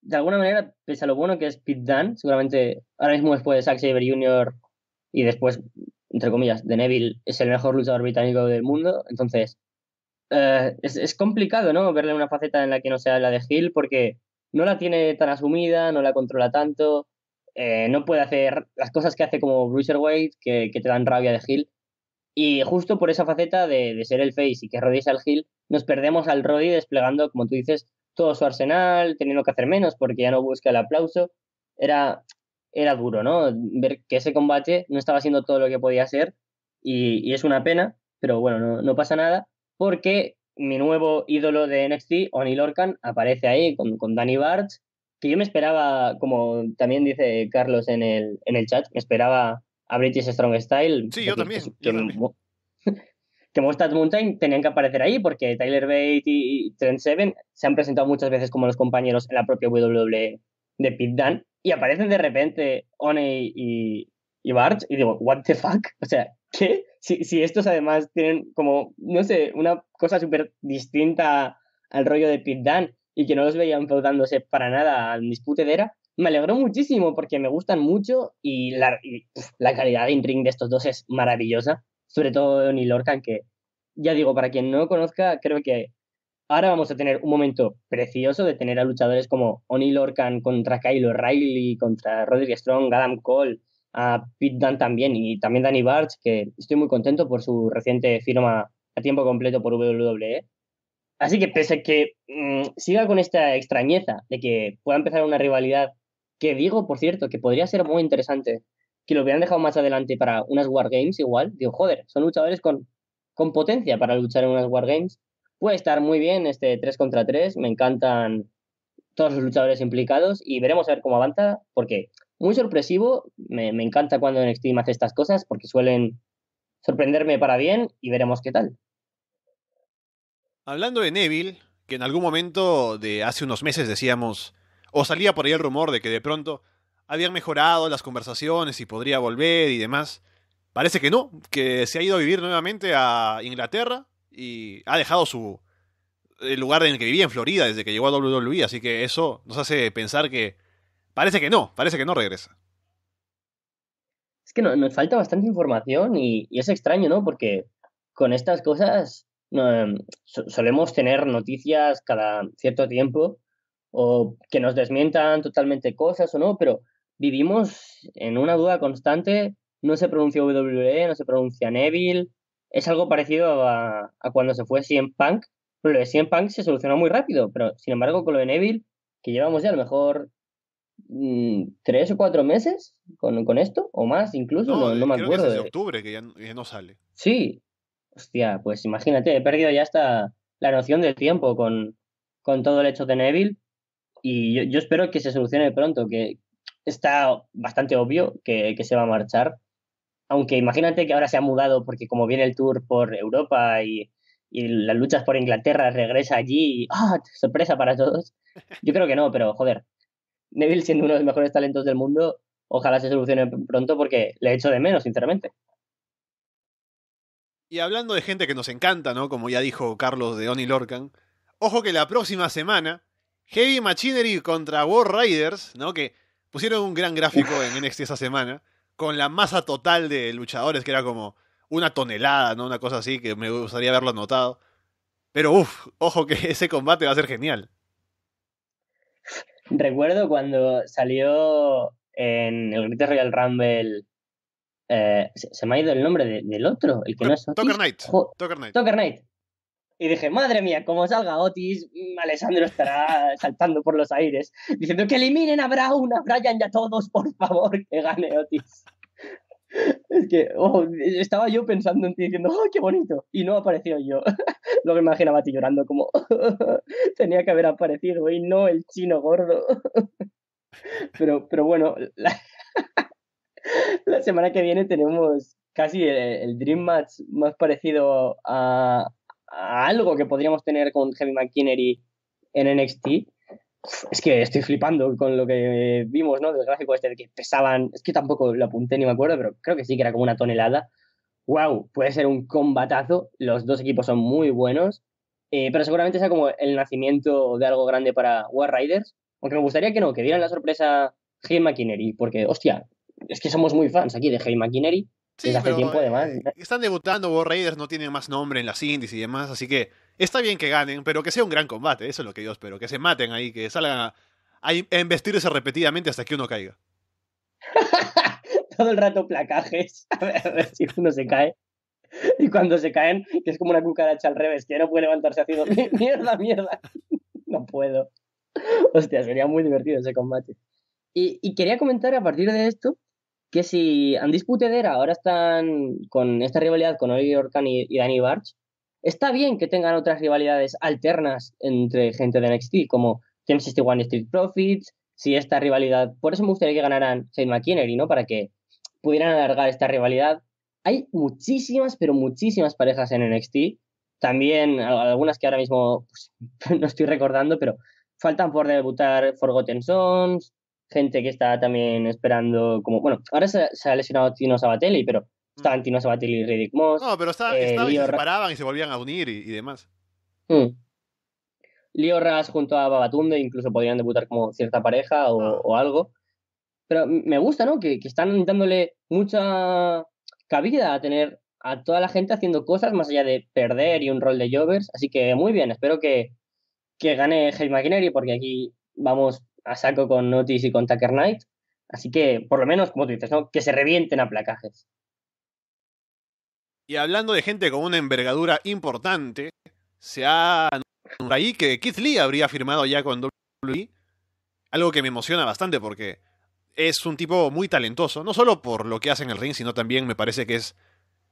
de alguna manera, pese a lo bueno que es Pete Dunne, seguramente ahora mismo después de Zack Saber Jr. y después, entre comillas, de Neville, es el mejor luchador británico del mundo. Entonces, eh, es, complicado, ¿no? Verle una faceta en la que no sea la de Hill, porque no la tiene tan asumida, no la controla tanto, eh, no puede hacer las cosas que hace como Bruiserweight, Wade, que te dan rabia de Hill. Y justo por esa faceta de, ser el face y que Roddy al el heel, nos perdemos al Roddy desplegando, como tú dices, todo su arsenal, teniendo que hacer menos porque ya no busca el aplauso. Era, era duro, ¿no? Ver que ese combate no estaba siendo todo lo que podía ser y, es una pena, pero bueno, no, pasa nada porque mi nuevo ídolo de NXT, Oni Lorcan, aparece ahí con, Danny Bartz, que yo me esperaba, como también dice Carlos en el, en el chat, me esperaba a British Strong Style. Sí, yo que, también. Que, Mountain tenían que aparecer ahí porque Tyler Bate y, Trent Seven se han presentado muchas veces como los compañeros en la propia WWE de Pit Dunne y aparecen de repente Oney y, y y digo, what the fuck? O sea, ¿qué? Si, si estos además tienen como, no sé, una cosa súper distinta al rollo de Pit Dunne y que no los veían feudándose para nada al era me alegró muchísimo porque me gustan mucho y la, la calidad de in-ring de estos dos es maravillosa, sobre todo de Oni Lorcan, que ya digo, para quien no conozca, creo que ahora vamos a tener un momento precioso de tener a luchadores como Oni Lorcan contra Kyle O'Reilly, contra Roderick Strong, Adam Cole, a Pete Dunne también y también Danny Barch, que estoy muy contento por su reciente firma a tiempo completo por WWE. Así que pese que mm, siga con esta extrañeza de que pueda empezar una rivalidad que digo, por cierto, que podría ser muy interesante que lo hubieran dejado más adelante para unas Wargames igual. Digo, joder, son luchadores con, con potencia para luchar en unas Wargames. Puede estar muy bien este 3 contra 3. Me encantan todos los luchadores implicados y veremos a ver cómo avanza porque muy sorpresivo. Me, encanta cuando NXT hace estas cosas porque suelen sorprenderme para bien y veremos qué tal. Hablando de Neville, que en algún momento de hace unos meses decíamos o salía por ahí el rumor de que de pronto habían mejorado las conversaciones y podría volver y demás. Parece que no, que se ha ido a vivir nuevamente a Inglaterra y ha dejado su el lugar en el que vivía en Florida desde que llegó a WWE, así que eso nos hace pensar que parece que no, parece que no regresa. Es que no, nos falta bastante información y, es extraño, ¿no? Porque con estas cosas em, solemos tener noticias cada cierto tiempo o que nos desmientan totalmente cosas o no, pero vivimos en una duda constante. No se pronuncia WWE, no se pronuncia Neville. Es algo parecido a, cuando se fue CM Punk. Pero lo de CM Punk se solucionó muy rápido, pero sin embargo con lo de Neville, que llevamos ya a lo mejor mm, tres o cuatro meses con, esto, o más incluso, no, me eh, acuerdo. es de octubre que ya, no sale. Sí, hostia, pues imagínate, he perdido ya hasta la noción del tiempo con, con todo el hecho de Neville. Y yo, espero que se solucione pronto, que está bastante obvio que, se va a marchar. Aunque imagínate que ahora se ha mudado porque como viene el tour por Europa y, y las luchas por Inglaterra, regresa allí y ¡ah! Sorpresa para todos. Yo creo que no, pero joder. Neville siendo uno de los mejores talentos del mundo, ojalá se solucione pronto porque le echo de menos, sinceramente. Y hablando de gente que nos encanta, ¿no? Como ya dijo Carlos de Oni Lorcan, ojo que la próxima semana Heavy Machinery contra War Riders, ¿no? Que pusieron un gran gráfico en NXT esa semana, con la masa total de luchadores, que era como una tonelada, ¿no? Una cosa así que me gustaría haberlo anotado. Pero uff, ojo que ese combate va a ser genial. Recuerdo cuando salió en el Grito Royal Rumble. Eh, se, me ha ido el nombre del otro, el que no, es. Knight. Knight. Tucker Knight. Y dije, madre mía, como salga Otis, mm, Alessandro estará saltando por los aires, diciendo que eliminen a Brown, a Brian y a todos, por favor, que gane Otis. Es que oh, estaba yo pensando en ti diciendo, ¡oh, qué bonito! Y no apareció yo. Lo que imaginaba ti llorando como, tenía que haber aparecido y no el chino gordo. pero, pero bueno, la, semana que viene tenemos casi el, Dream Match más parecido a, algo que podríamos tener con Heavy McKinney en NXT, es que estoy flipando con lo que vimos, ¿no? Del gráfico este de que pesaban, es que tampoco lo apunté ni me acuerdo, pero creo que sí que era como una tonelada. ¡Wow! Puede ser un combatazo. Los dos equipos son muy buenos. Eh, pero seguramente sea como el nacimiento de algo grande para War Riders. Aunque me gustaría que no, que dieran la sorpresa Heavy McKinney, porque, hostia, es que somos muy fans aquí de Heavy McKinney. Sí, pero, eh, Están debutando, War Raiders no tienen más nombre en las indies y demás, así que está bien que ganen, pero que sea un gran combate, eso es lo que yo espero, que se maten ahí, que salgan a, investirse repetidamente hasta que uno caiga. Todo el rato placajes, a ver, si uno se cae. Y cuando se caen, que es como una cucaracha al revés, que no puede levantarse haciendo mierda, mierda. No puedo. Hostia, sería muy divertido ese combate. y quería comentar a partir de esto que si han Putedera ahora están con esta rivalidad con Oli Orkan y, Danny Barch, está bien que tengan otras rivalidades alternas entre gente de NXT, como Team 61 Street Profits, si esta rivalidad, por eso me gustaría que ganaran Shane McKinney, ¿no? Para que pudieran alargar esta rivalidad. Hay muchísimas, pero muchísimas parejas en NXT. También algunas que ahora mismo pues, no estoy recordando, pero faltan por debutar Forgotten Sons, gente que está también esperando, como, bueno, ahora se, ha lesionado Tino Sabatelli, pero estaban mm. Tino Sabatelli y Riddick Moss. No, pero eh, estaban y se separaban y se volvían a unir y, demás. Hmm. Leo Ras junto a Babatunde incluso podrían debutar como cierta pareja o, ah. algo. Pero me gusta, ¿no? Que, están dándole mucha cabida a tener a toda la gente haciendo cosas más allá de perder y un rol de Jovers. Así que muy bien, espero que, gane Heavy Machinery porque aquí vamos a saco con Notis y con Tucker Knight. Así que, por lo menos, como tú dices, ¿no? que se revienten a placajes. Y hablando de gente con una envergadura importante, se ha ahí que Keith Lee habría firmado ya con WWE, algo que me emociona bastante porque es un tipo muy talentoso, no solo por lo que hace en el ring, sino también me parece que es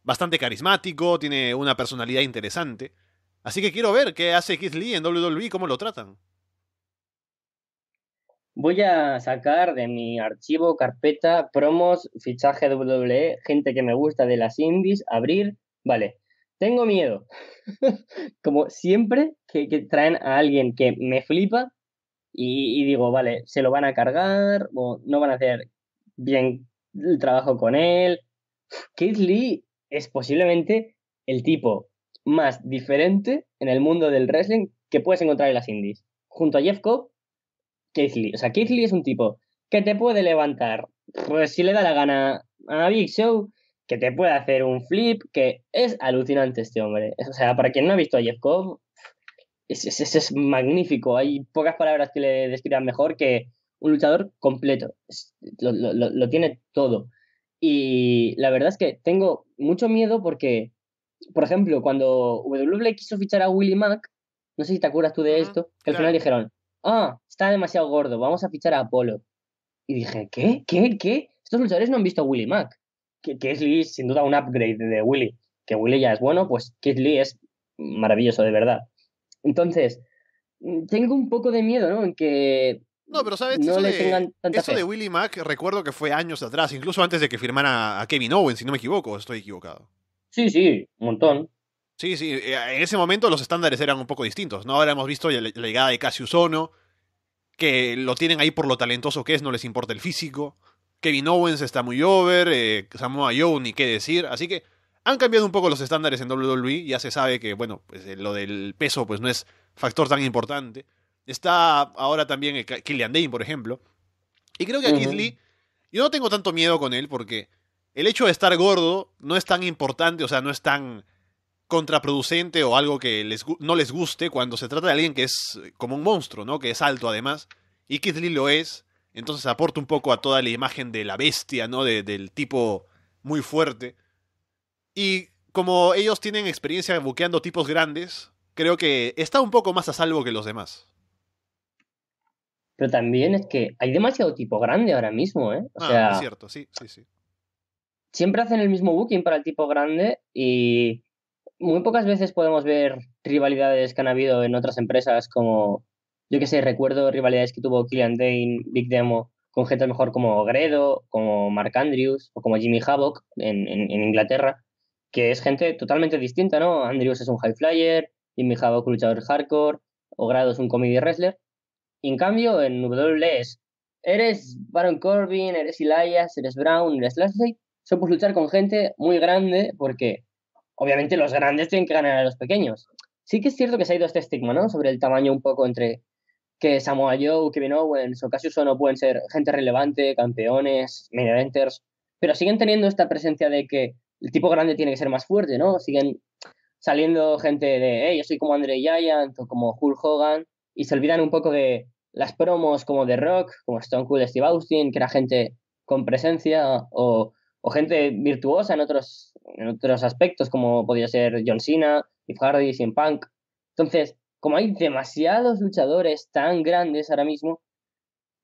bastante carismático, tiene una personalidad interesante. Así que quiero ver qué hace Keith Lee en WWE, cómo lo tratan. Voy a sacar de mi archivo carpeta promos, fichaje WWE, gente que me gusta de las indies, abrir. Vale, tengo miedo. Como siempre que, traen a alguien que me flipa y, digo, vale, se lo van a cargar o no van a hacer bien el trabajo con él. Keith Lee es posiblemente el tipo más diferente en el mundo del wrestling que puedes encontrar en las indies. Junto a Jeff Cobb Keith Lee. O sea, Keith Lee es un tipo que te puede levantar, pues si le da la gana a Big Show, que te puede hacer un flip, que es alucinante este hombre. O sea, para quien no ha visto a Jeff Cobb, es, es, magnífico. Hay pocas palabras que le describan mejor que un luchador completo. lo, tiene todo. Y la verdad es que tengo mucho miedo porque, por ejemplo, cuando WWE quiso fichar a Willie Mack, no sé si te acuerdas tú de esto, que al final dijeron, ah, está demasiado gordo, vamos a fichar a Apolo. Y dije, ¿qué? ¿Qué? ¿Qué? Estos luchadores no han visto a Willy Mac. que, que es Lee, sin duda un upgrade de Willy. Que Willy ya es bueno, pues que Lee es maravilloso de verdad. Entonces, mm, tengo un poco de miedo, ¿no? En que no, pero sabes, no eso, de, de, Willie Mac, recuerdo que fue años atrás, incluso antes de que firmara a Kevin Owens, si no me equivoco, estoy equivocado. Sí, sí, un montón. Sí, sí, eh, en ese momento los estándares eran un poco distintos, ¿no? Ahora hemos visto la, llegada de Cassius Ono, que lo tienen ahí por lo talentoso que es, no les importa el físico. Kevin Owens está muy over, eh, Samoa Joe ni qué decir, así que han cambiado un poco los estándares en WWE, ya se sabe que, bueno, pues, eh, lo del peso pues no es factor tan importante. Está ahora también Killian Dane, por ejemplo. Y creo que a yo no tengo tanto miedo con él porque el hecho de estar gordo no es tan importante, o sea, no es tan contraproducente o algo que les, no les guste cuando se trata de alguien que es eh, como un monstruo, ¿no? Que es alto además. Y Keith Lee lo es. Entonces aporta un poco a toda la imagen de la bestia, ¿no? del tipo muy fuerte. Y como ellos tienen experiencia buqueando tipos grandes, creo que está un poco más a salvo que los demás. Pero también es que hay demasiado tipo grande ahora mismo, ¿eh? O ah, sea, es cierto, sí, sí, sí. Siempre hacen el mismo booking para el tipo grande y muy pocas veces podemos ver rivalidades que han habido en otras empresas, como yo que sé, recuerdo rivalidades que tuvo Killian Dane, Big Demo, con gente mejor como Gredo, como Mark Andrews o como Jimmy Havoc en, en, Inglaterra, que es gente totalmente distinta, ¿no? Andrews es un high flyer, Jimmy Havoc luchador hardcore, o Grado es un comedy wrestler. Y en cambio, en WWE eres Baron Corbin, eres Elias, eres Brown, eres Lashley, solo luchar con gente muy grande porque obviamente los grandes tienen que ganar a los pequeños. Sí que es cierto que se ha ido este estigma, ¿no? Sobre el tamaño un poco entre que Samoa Joe, Kevin Owens o Cassius no pueden ser gente relevante, campeones, main eventers, pero siguen teniendo esta presencia de que el tipo grande tiene que ser más fuerte, ¿no? Siguen saliendo gente de, hey, yo soy como Andre Giant o como Hulk Hogan, y se olvidan un poco de las promos como The Rock, como Stone Cold Steve Austin, que era gente con presencia, o o gente virtuosa en otros, en otros aspectos, como podría ser John Cena, Steve Hardy, CM Punk. Entonces, como hay demasiados luchadores tan grandes ahora mismo,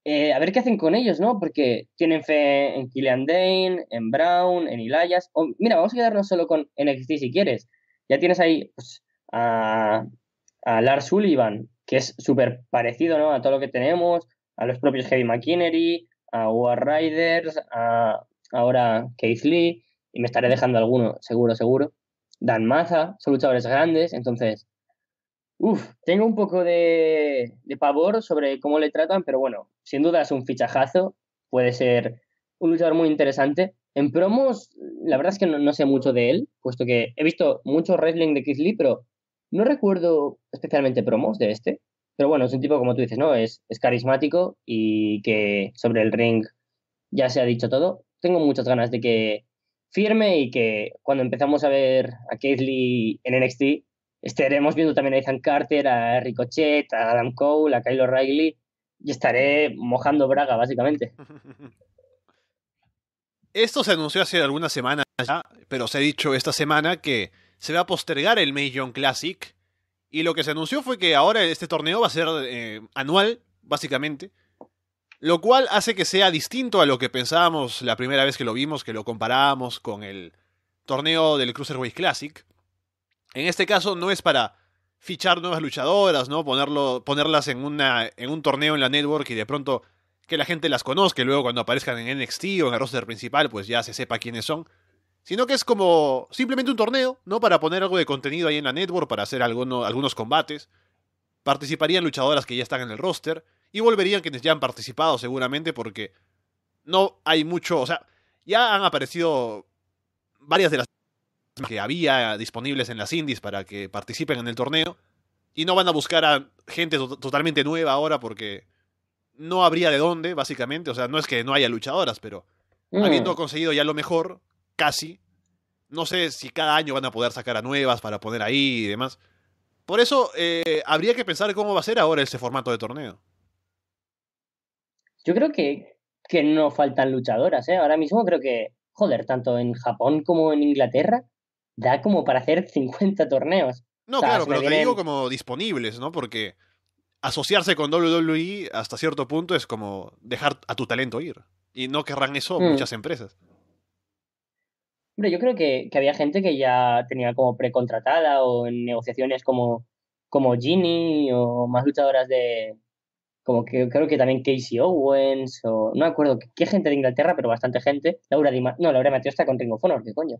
eh, a ver qué hacen con ellos, ¿no? Porque tienen fe en Killian Dane, en Brown, en Elias. O, mira, vamos a quedarnos solo con NXT si quieres. Ya tienes ahí pues, a, a, Lars Sullivan, que es súper parecido ¿no? a todo lo que tenemos, a los propios Heavy Machinery, a War Riders, a ahora Keith Lee, y me estaré dejando alguno, seguro, seguro. Dan Maza, son luchadores grandes, entonces, uff, tengo un poco de, pavor sobre cómo le tratan, pero bueno, sin duda es un fichajazo, puede ser un luchador muy interesante. En promos, la verdad es que no, sé mucho de él, puesto que he visto mucho wrestling de Keith Lee, pero no recuerdo especialmente promos de este. Pero bueno, es un tipo, como tú dices, ¿no? Es, es carismático y que sobre el ring ya se ha dicho todo tengo muchas ganas de que firme y que cuando empezamos a ver a Lee en NXT, estaremos viendo también a Ethan Carter, a Ricochet, a Adam Cole, a Kylo O'Reilly y estaré mojando braga, básicamente. Esto se anunció hace algunas semanas ya, pero se ha dicho esta semana que se va a postergar el Mae Classic. Y lo que se anunció fue que ahora este torneo va a ser eh, anual, básicamente lo cual hace que sea distinto a lo que pensábamos la primera vez que lo vimos, que lo comparábamos con el torneo del Cruiserweight Classic. En este caso no es para fichar nuevas luchadoras, ¿no? Ponerlo, ponerlas en, una, en un torneo en la network y de pronto que la gente las conozca luego cuando aparezcan en NXT o en el roster principal, pues ya se sepa quiénes son. Sino que es como simplemente un torneo, ¿no? Para poner algo de contenido ahí en la network, para hacer algunos combates. Participarían luchadoras que ya están en el roster. Y volverían quienes ya han participado seguramente porque no hay mucho, o sea, ya han aparecido varias de las que había disponibles en las indies para que participen en el torneo y no van a buscar a gente totalmente nueva ahora porque no habría de dónde, básicamente, o sea, no es que no haya luchadoras, pero mm. habiendo conseguido ya lo mejor, casi, no sé si cada año van a poder sacar a nuevas para poner ahí y demás. Por eso eh, habría que pensar cómo va a ser ahora ese formato de torneo yo creo que, no faltan luchadoras, ¿eh? Ahora mismo creo que, joder, tanto en Japón como en Inglaterra, da como para hacer 50 torneos. No, claro, pero te digo como disponibles, ¿no? Porque asociarse con WWE hasta cierto punto es como dejar a tu talento ir. Y no querrán eso mm. muchas empresas. Hombre, yo creo que, había gente que ya tenía como precontratada o en negociaciones como, como Genie o más luchadoras de, como que creo que también Casey Owens, o no me acuerdo qué gente de Inglaterra, pero bastante gente. Laura no, Laura Mateo está con Ring of qué coño.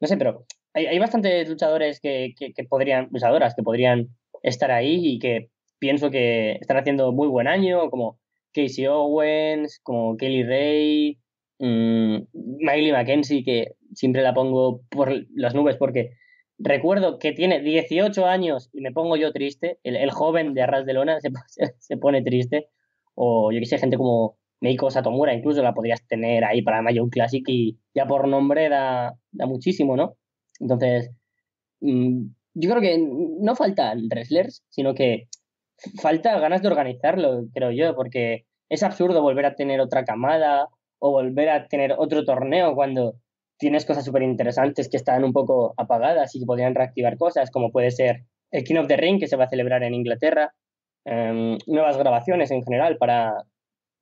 No sé, pero hay, bastantes luchadores que, que, podrían, luchadoras que podrían estar ahí y que pienso que están haciendo muy buen año, como Casey Owens, como Kelly Ray, mm, Miley McKenzie, que siempre la pongo por las nubes porque Recuerdo que tiene 18 años y me pongo yo triste. El, joven de Arras de Lona se, se pone triste. O yo que sé, gente como Meiko Satomura, incluso la podrías tener ahí para Mayo Classic y ya por nombre da, da muchísimo, ¿no? Entonces, mm, yo creo que no faltan wrestlers, sino que falta ganas de organizarlo, creo yo, porque es absurdo volver a tener otra camada o volver a tener otro torneo cuando tienes cosas súper interesantes que están un poco apagadas y que podrían reactivar cosas, como puede ser el King of the Ring que se va a celebrar en Inglaterra, em, nuevas grabaciones en general para,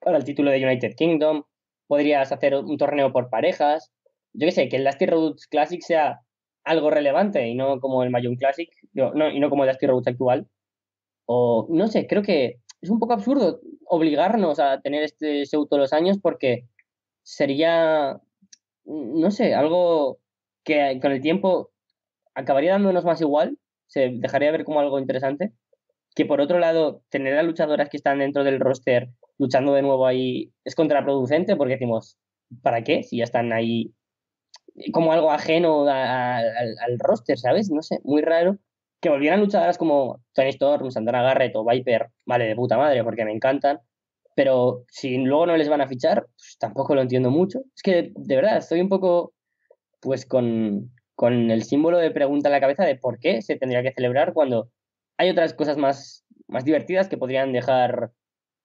el título de United Kingdom, podrías hacer un torneo por parejas, yo qué sé, que el Dusty Roots Classic sea algo relevante y no como el Mayon Classic, y no como el Dusty Roots actual. O no sé, creo que es un poco absurdo obligarnos a tener este, este todos los años porque sería no sé, algo que con el tiempo acabaría dándonos más igual, se dejaría ver como algo interesante, que por otro lado, tener a luchadoras que están dentro del roster luchando de nuevo ahí es contraproducente porque decimos, ¿para qué? Si ya están ahí como algo ajeno al, al, roster, ¿sabes? No sé, muy raro. Que volvieran luchadoras como Tony Storm, Sandra Garrett o Viper, vale, de puta madre, porque me encantan pero si luego no les van a fichar, pues tampoco lo entiendo mucho. Es que de verdad estoy un poco pues con, el símbolo de pregunta en la cabeza de por qué se tendría que celebrar cuando hay otras cosas más, más divertidas que podrían dejar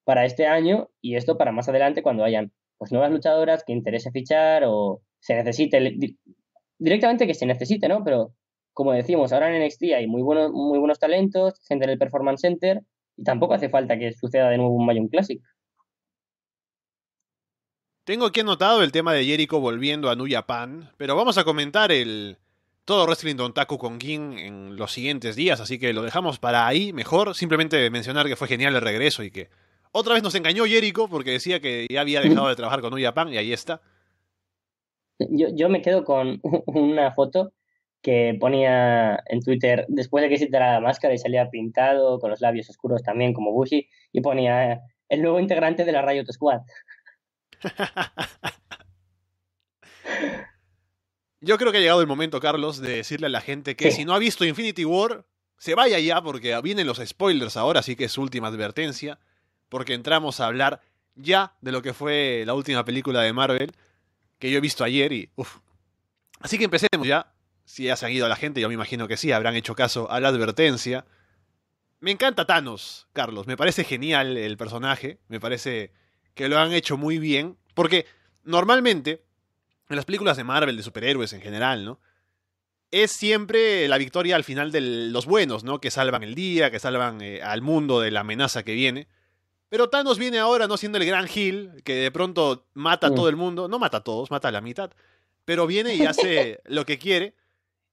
para este año y esto para más adelante cuando hayan pues nuevas luchadoras que interese fichar o se necesite directamente que se necesite, ¿no? Pero como decimos, ahora en NXT hay muy buenos muy buenos talentos, gente en el Performance Center y tampoco hace falta que suceda de nuevo un Mayon Classic. Tengo aquí anotado el tema de Jericho volviendo a New pero vamos a comentar el todo Wrestling Don Taku con King en los siguientes días, así que lo dejamos para ahí mejor. Simplemente mencionar que fue genial el regreso y que otra vez nos engañó Jericho porque decía que ya había dejado de trabajar con New y ahí está. Yo, me quedo con una foto que ponía en Twitter después de que se la máscara y salía pintado con los labios oscuros también como Bushi y ponía el nuevo integrante de la Riot Squad. Yo creo que ha llegado el momento, Carlos, de decirle a la gente que si no ha visto Infinity War, se vaya ya porque vienen los spoilers ahora, así que es última advertencia, porque entramos a hablar ya de lo que fue la última película de Marvel que yo he visto ayer y Así que empecemos ya. Si ya se han ido a la gente, yo me imagino que sí, habrán hecho caso a la advertencia. Me encanta Thanos, Carlos. Me parece genial el personaje. Me parece que lo han hecho muy bien, porque normalmente en las películas de Marvel, de superhéroes en general, ¿no? Es siempre la victoria al final de los buenos, ¿no? Que salvan el día, que salvan eh, al mundo de la amenaza que viene. Pero Thanos viene ahora no siendo el gran Gil, que de pronto mata a mm. todo el mundo, no mata a todos, mata a la mitad, pero viene y hace lo que quiere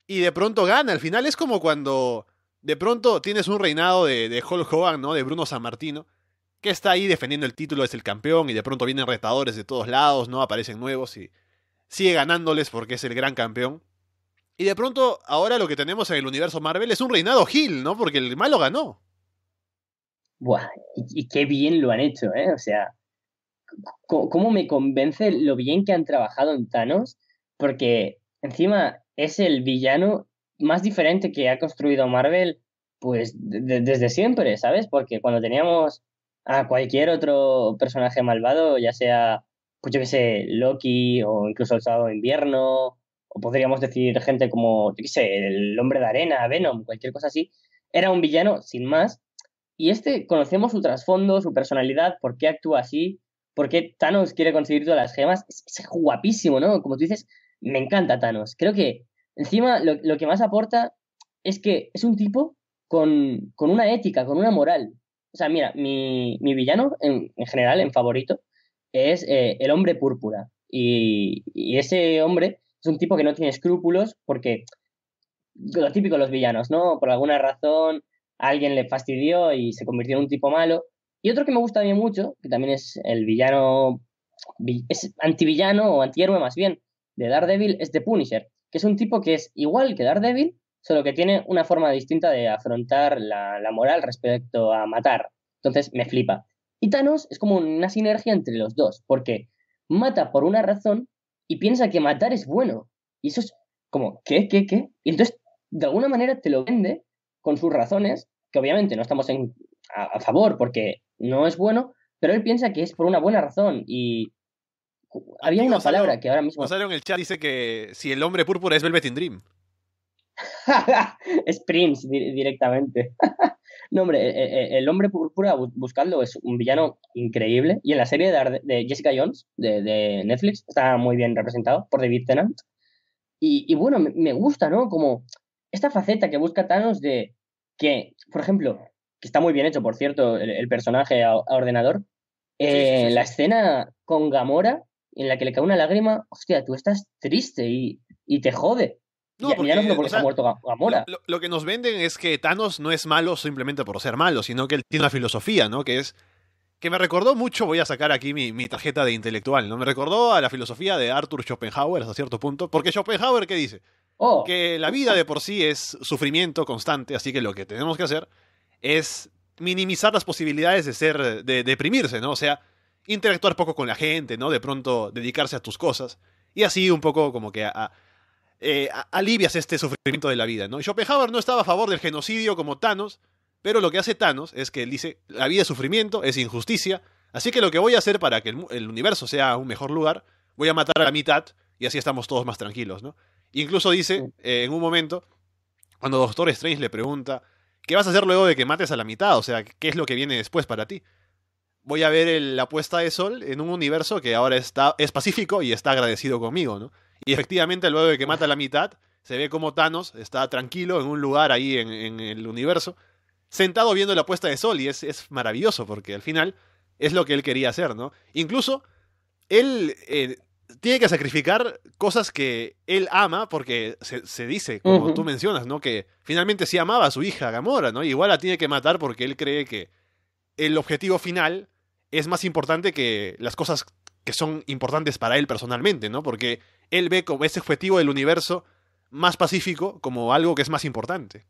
y de pronto gana. Al final es como cuando de pronto tienes un reinado de, Hulk Hogan, ¿no? De Bruno San Martino, que está ahí defendiendo el título, es el campeón y de pronto vienen retadores de todos lados, ¿no? Aparecen nuevos y sigue ganándoles porque es el gran campeón. Y de pronto ahora lo que tenemos en el universo Marvel es un reinado Hill, ¿no? Porque el malo ganó. Buah, y, qué bien lo han hecho, ¿eh? O sea, ¿cómo me convence lo bien que han trabajado en Thanos? Porque encima es el villano más diferente que ha construido Marvel pues desde siempre, ¿sabes? Porque cuando teníamos a cualquier otro personaje malvado, ya sea, pues yo que sé, Loki o incluso el Sábado Invierno, o podríamos decir gente como, qué sé, el Hombre de Arena, Venom, cualquier cosa así, era un villano sin más. Y este conocemos su trasfondo, su personalidad, por qué actúa así, por qué Thanos quiere conseguir todas las gemas. Es, guapísimo, ¿no? Como tú dices, me encanta Thanos. Creo que encima lo, que más aporta es que es un tipo con, con una ética, con una moral, o sea, mira, mi, mi villano en, general, en favorito, es eh, el hombre púrpura. Y, ese hombre es un tipo que no tiene escrúpulos porque lo típico de los villanos, ¿no? Por alguna razón alguien le fastidió y se convirtió en un tipo malo. Y otro que me gusta bien mucho, que también es el villano, es antivillano o antihéroe más bien, de Daredevil, es The Punisher, que es un tipo que es igual que Daredevil, solo que tiene una forma distinta de afrontar la, moral respecto a matar. Entonces me flipa. Y Thanos es como una sinergia entre los dos, porque mata por una razón y piensa que matar es bueno. Y eso es como, ¿qué, qué, qué? Y entonces, de alguna manera, te lo vende con sus razones, que obviamente no estamos a, favor porque no es bueno, pero él piensa que es por una buena razón y había una palabra que ahora mismo. el chat dice que si el hombre púrpura es Velvet in Dream es Prince directamente. no, e-, e-, e-, el hombre púrpura, buscando es un villano increíble. Y en la serie de, Jessica Jones, de, Netflix, está muy bien representado por David Tennant. Y, bueno, me, gusta, ¿no? Como esta faceta que busca Thanos de que, por ejemplo, que está muy bien hecho, por cierto, el, personaje a, ordenador. Eh, la escena con Gamora, en la que le cae una lágrima, hostia, tú estás triste y, y te jode. No, porque, no porque muerto Lo, que nos venden es que Thanos no es malo simplemente por ser malo, sino que él tiene una filosofía, ¿no? Que es. Que me recordó mucho, voy a sacar aquí mi, mi tarjeta de intelectual, ¿no? Me recordó a la filosofía de Arthur Schopenhauer hasta cierto punto. Porque Schopenhauer, ¿qué dice? Oh. Que la vida de por sí es sufrimiento constante, así que lo que tenemos que hacer es minimizar las posibilidades de ser, de, deprimirse, ¿no? O sea, interactuar poco con la gente, ¿no? De pronto dedicarse a tus cosas. Y así un poco como que a eh, alivias este sufrimiento de la vida, ¿no? Schopenhauer no estaba a favor del genocidio como Thanos, pero lo que hace Thanos es que él dice, la vida es sufrimiento, es injusticia, así que lo que voy a hacer para que el, universo sea un mejor lugar, voy a matar a la mitad y así estamos todos más tranquilos, ¿no? Incluso dice, eh, en un momento, cuando Doctor Strange le pregunta, ¿qué vas a hacer luego de que mates a la mitad? O sea, ¿qué es lo que viene después para ti? Voy a ver la puesta de sol en un universo que ahora está, es pacífico y está agradecido conmigo, ¿no? Y efectivamente, luego de que mata la mitad, se ve como Thanos está tranquilo en un lugar ahí en, el universo, sentado viendo la puesta de sol. Y es, maravilloso porque al final es lo que él quería hacer, ¿no? Incluso él eh, tiene que sacrificar cosas que él ama porque se, dice, como tú mencionas, ¿no? Que finalmente sí amaba a su hija Gamora, ¿no? Igual la tiene que matar porque él cree que el objetivo final es más importante que las cosas que son importantes para él personalmente, ¿no? Porque él ve como ese objetivo del universo más pacífico como algo que es más importante.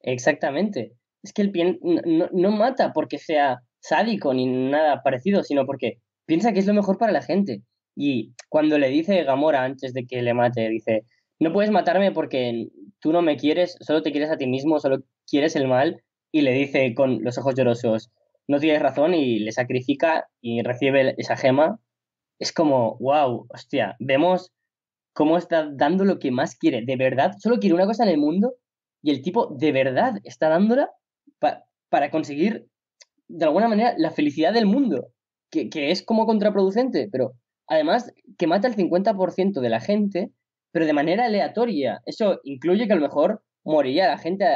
Exactamente. Es que él no, no mata porque sea sádico ni nada parecido, sino porque piensa que es lo mejor para la gente. Y cuando le dice Gamora antes de que le mate, dice, no puedes matarme porque tú no me quieres, solo te quieres a ti mismo, solo quieres el mal. Y le dice con los ojos llorosos, no tienes razón y le sacrifica y recibe esa gema es como, wow, hostia, vemos cómo está dando lo que más quiere. De verdad, solo quiere una cosa en el mundo y el tipo de verdad está dándola para conseguir, de alguna manera, la felicidad del mundo, que, es como contraproducente, pero además que mata al 50% de la gente, pero de manera aleatoria. Eso incluye que a lo mejor moriría la gente,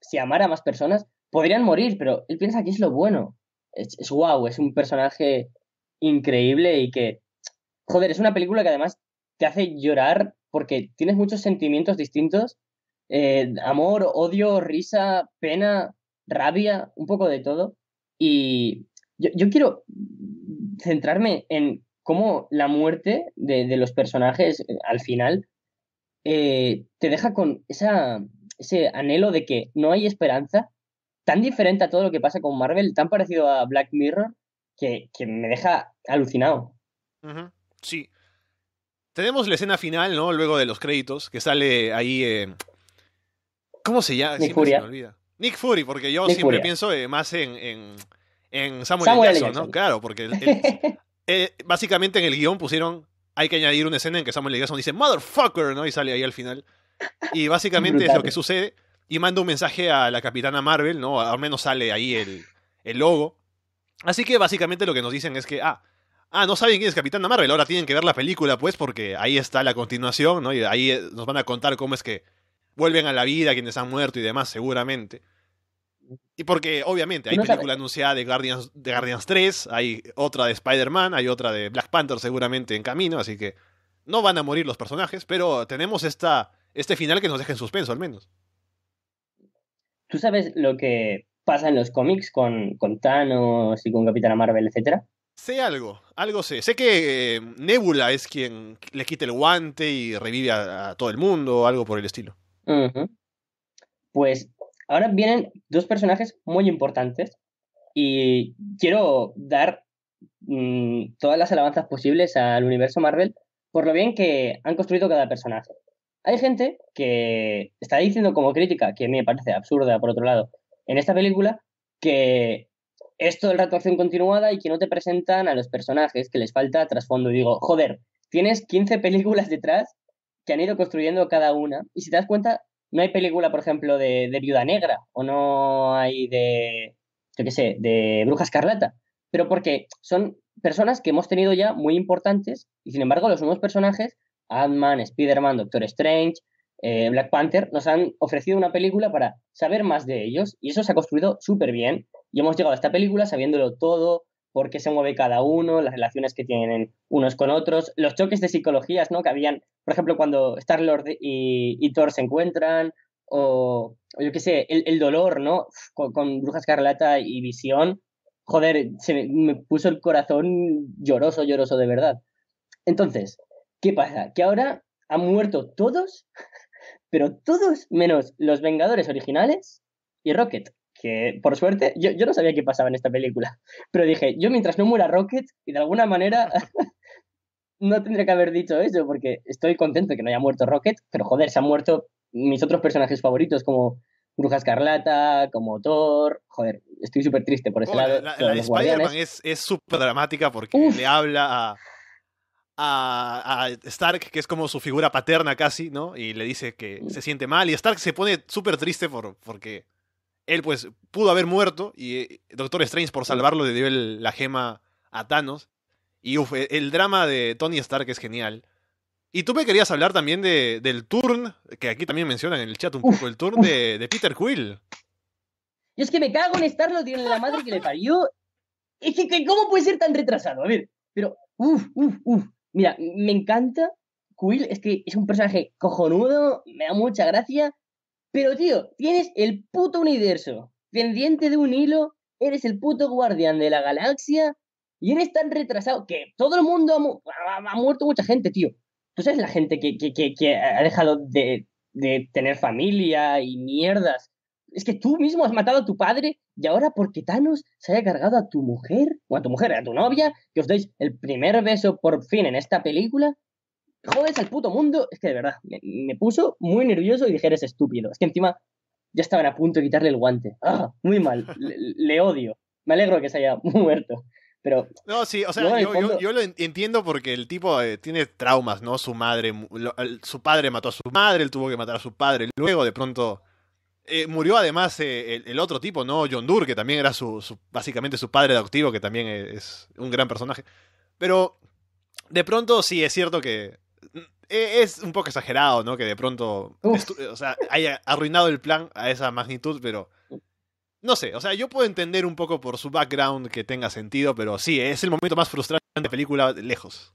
si amara a más personas, podrían morir, pero él piensa que es lo bueno. Es, es wow, es un personaje increíble y que, joder, es una película que además te hace llorar porque tienes muchos sentimientos distintos, eh, amor, odio, risa, pena, rabia, un poco de todo. Y yo, quiero centrarme en cómo la muerte de, los personajes eh, al final eh, te deja con esa, ese anhelo de que no hay esperanza, tan diferente a todo lo que pasa con Marvel, tan parecido a Black Mirror, que, me deja alucinado. Sí. Tenemos la escena final, ¿no? Luego de los créditos, que sale ahí. Eh, ¿Cómo se llama? Nick Fury. Nick Fury, porque yo siempre pienso eh, más en, Samuel, L. Jackson, ¿no? Claro, porque eh, básicamente en el guión pusieron. Hay que añadir una escena en que Samuel Jackson dice motherfucker, ¿no? Y sale ahí al final. Y básicamente es lo que sucede. Y manda un mensaje a la capitana Marvel, ¿no? Al menos sale ahí el, el logo. Así que básicamente lo que nos dicen es que, ah, ah, no saben quién es de Marvel, ahora tienen que ver la película, pues, porque ahí está la continuación, ¿no? Y ahí eh, nos van a contar cómo es que vuelven a la vida quienes han muerto y demás, seguramente. Y porque, obviamente, hay película anunciada de Guardians, de Guardians 3, hay otra de Spider-Man, hay otra de Black Panther seguramente en camino, así que no van a morir los personajes, pero tenemos esta, este final que nos deja en suspenso al menos. Tú sabes lo que pasa en los cómics con, con Thanos y con Capitana Marvel, etcétera? Sé algo, algo sé. Sé que eh, Nebula es quien le quita el guante y revive a, todo el mundo, algo por el estilo. Pues ahora vienen dos personajes muy importantes y quiero dar mm, todas las alabanzas posibles al universo Marvel por lo bien que han construido cada personaje. Hay gente que está diciendo como crítica, que me parece absurda por otro lado, en esta película que es la la continuada y que no te presentan a los personajes, que les falta trasfondo. Y digo, joder, tienes 15 películas detrás que han ido construyendo cada una. Y si te das cuenta, no hay película, por ejemplo, de, de Viuda Negra o no hay de, yo qué sé, de Bruja Escarlata. Pero porque son personas que hemos tenido ya muy importantes y sin embargo los nuevos personajes, Ant-Man, Spider-Man, Doctor Strange, eh, Black Panther, nos han ofrecido una película para saber más de ellos y eso se ha construido súper bien y hemos llegado a esta película sabiéndolo todo, por qué se mueve cada uno, las relaciones que tienen unos con otros, los choques de psicologías ¿no? que habían, por ejemplo, cuando Star-Lord y, Thor se encuentran, o, yo qué sé, el, dolor ¿no? con, Bruja Escarlata y Visión. Joder, se me puso el corazón lloroso, lloroso de verdad. Entonces, ¿qué pasa? Que ahora han muerto todos pero todos menos los Vengadores originales y Rocket. Que por suerte, yo, no sabía qué pasaba en esta película, pero dije, yo mientras no muera Rocket, y de alguna manera no tendría que haber dicho eso, porque estoy contento de que no haya muerto Rocket, pero joder, se han muerto mis otros personajes favoritos como Bruja Escarlata, como Thor. Joder, estoy súper triste por ese lado. La, de Spider-Man es súper dramática porque le habla a a, Stark, que es como su figura paterna casi, ¿no? Y le dice que mm. se siente mal. Y Stark se pone súper triste por, porque él, pues, pudo haber muerto y eh, Doctor Strange, por salvarlo, le dio la gema a Thanos. Y uff, e, el drama de Tony Stark es genial. Y tú me querías hablar también de, del turn, que aquí también mencionan en el chat un poco, el turn de, Peter Quill. Yo es que me cago en Stark lo tiene la madre que le parió. Es que, ¿cómo puede ser tan retrasado? A ver, pero, uff, uff, uff. Mira, me encanta Quill, es que es un personaje cojonudo, me da mucha gracia, pero tío, tienes el puto universo, pendiente de un hilo, eres el puto guardián de la galaxia y eres tan retrasado que todo el mundo ha, muerto mucha gente, tío. Tú sabes la gente que, que, que, que ha dejado de, de tener familia y mierdas es que tú mismo has matado a tu padre y ahora porque Thanos se haya cargado a tu mujer o a tu mujer, a tu novia, que os deis el primer beso por fin en esta película. Jodes al puto mundo. Es que de verdad, me, puso muy nervioso y dije, eres estúpido. Es que encima ya estaban a punto de quitarle el guante. ¡Ah! Muy mal. Le, odio. Me alegro que se haya muerto. Pero. No, sí, o sea, yo, lo entiendo porque el tipo eh, tiene traumas, ¿no? Su madre. su padre mató a su madre, él tuvo que matar a su padre. Luego, de pronto eh, murió además eh, el, otro tipo, ¿no? John Dur que también era su, básicamente su padre adoptivo, que también e, es, un gran personaje. Pero de pronto sí es cierto que mm, e, es un poco exagerado, ¿no? Que de pronto haya arruinado el plan a esa magnitud, pero no sé, o sea, yo puedo entender un poco por su background que tenga sentido, pero sí, es el momento más frustrante de la película lejos.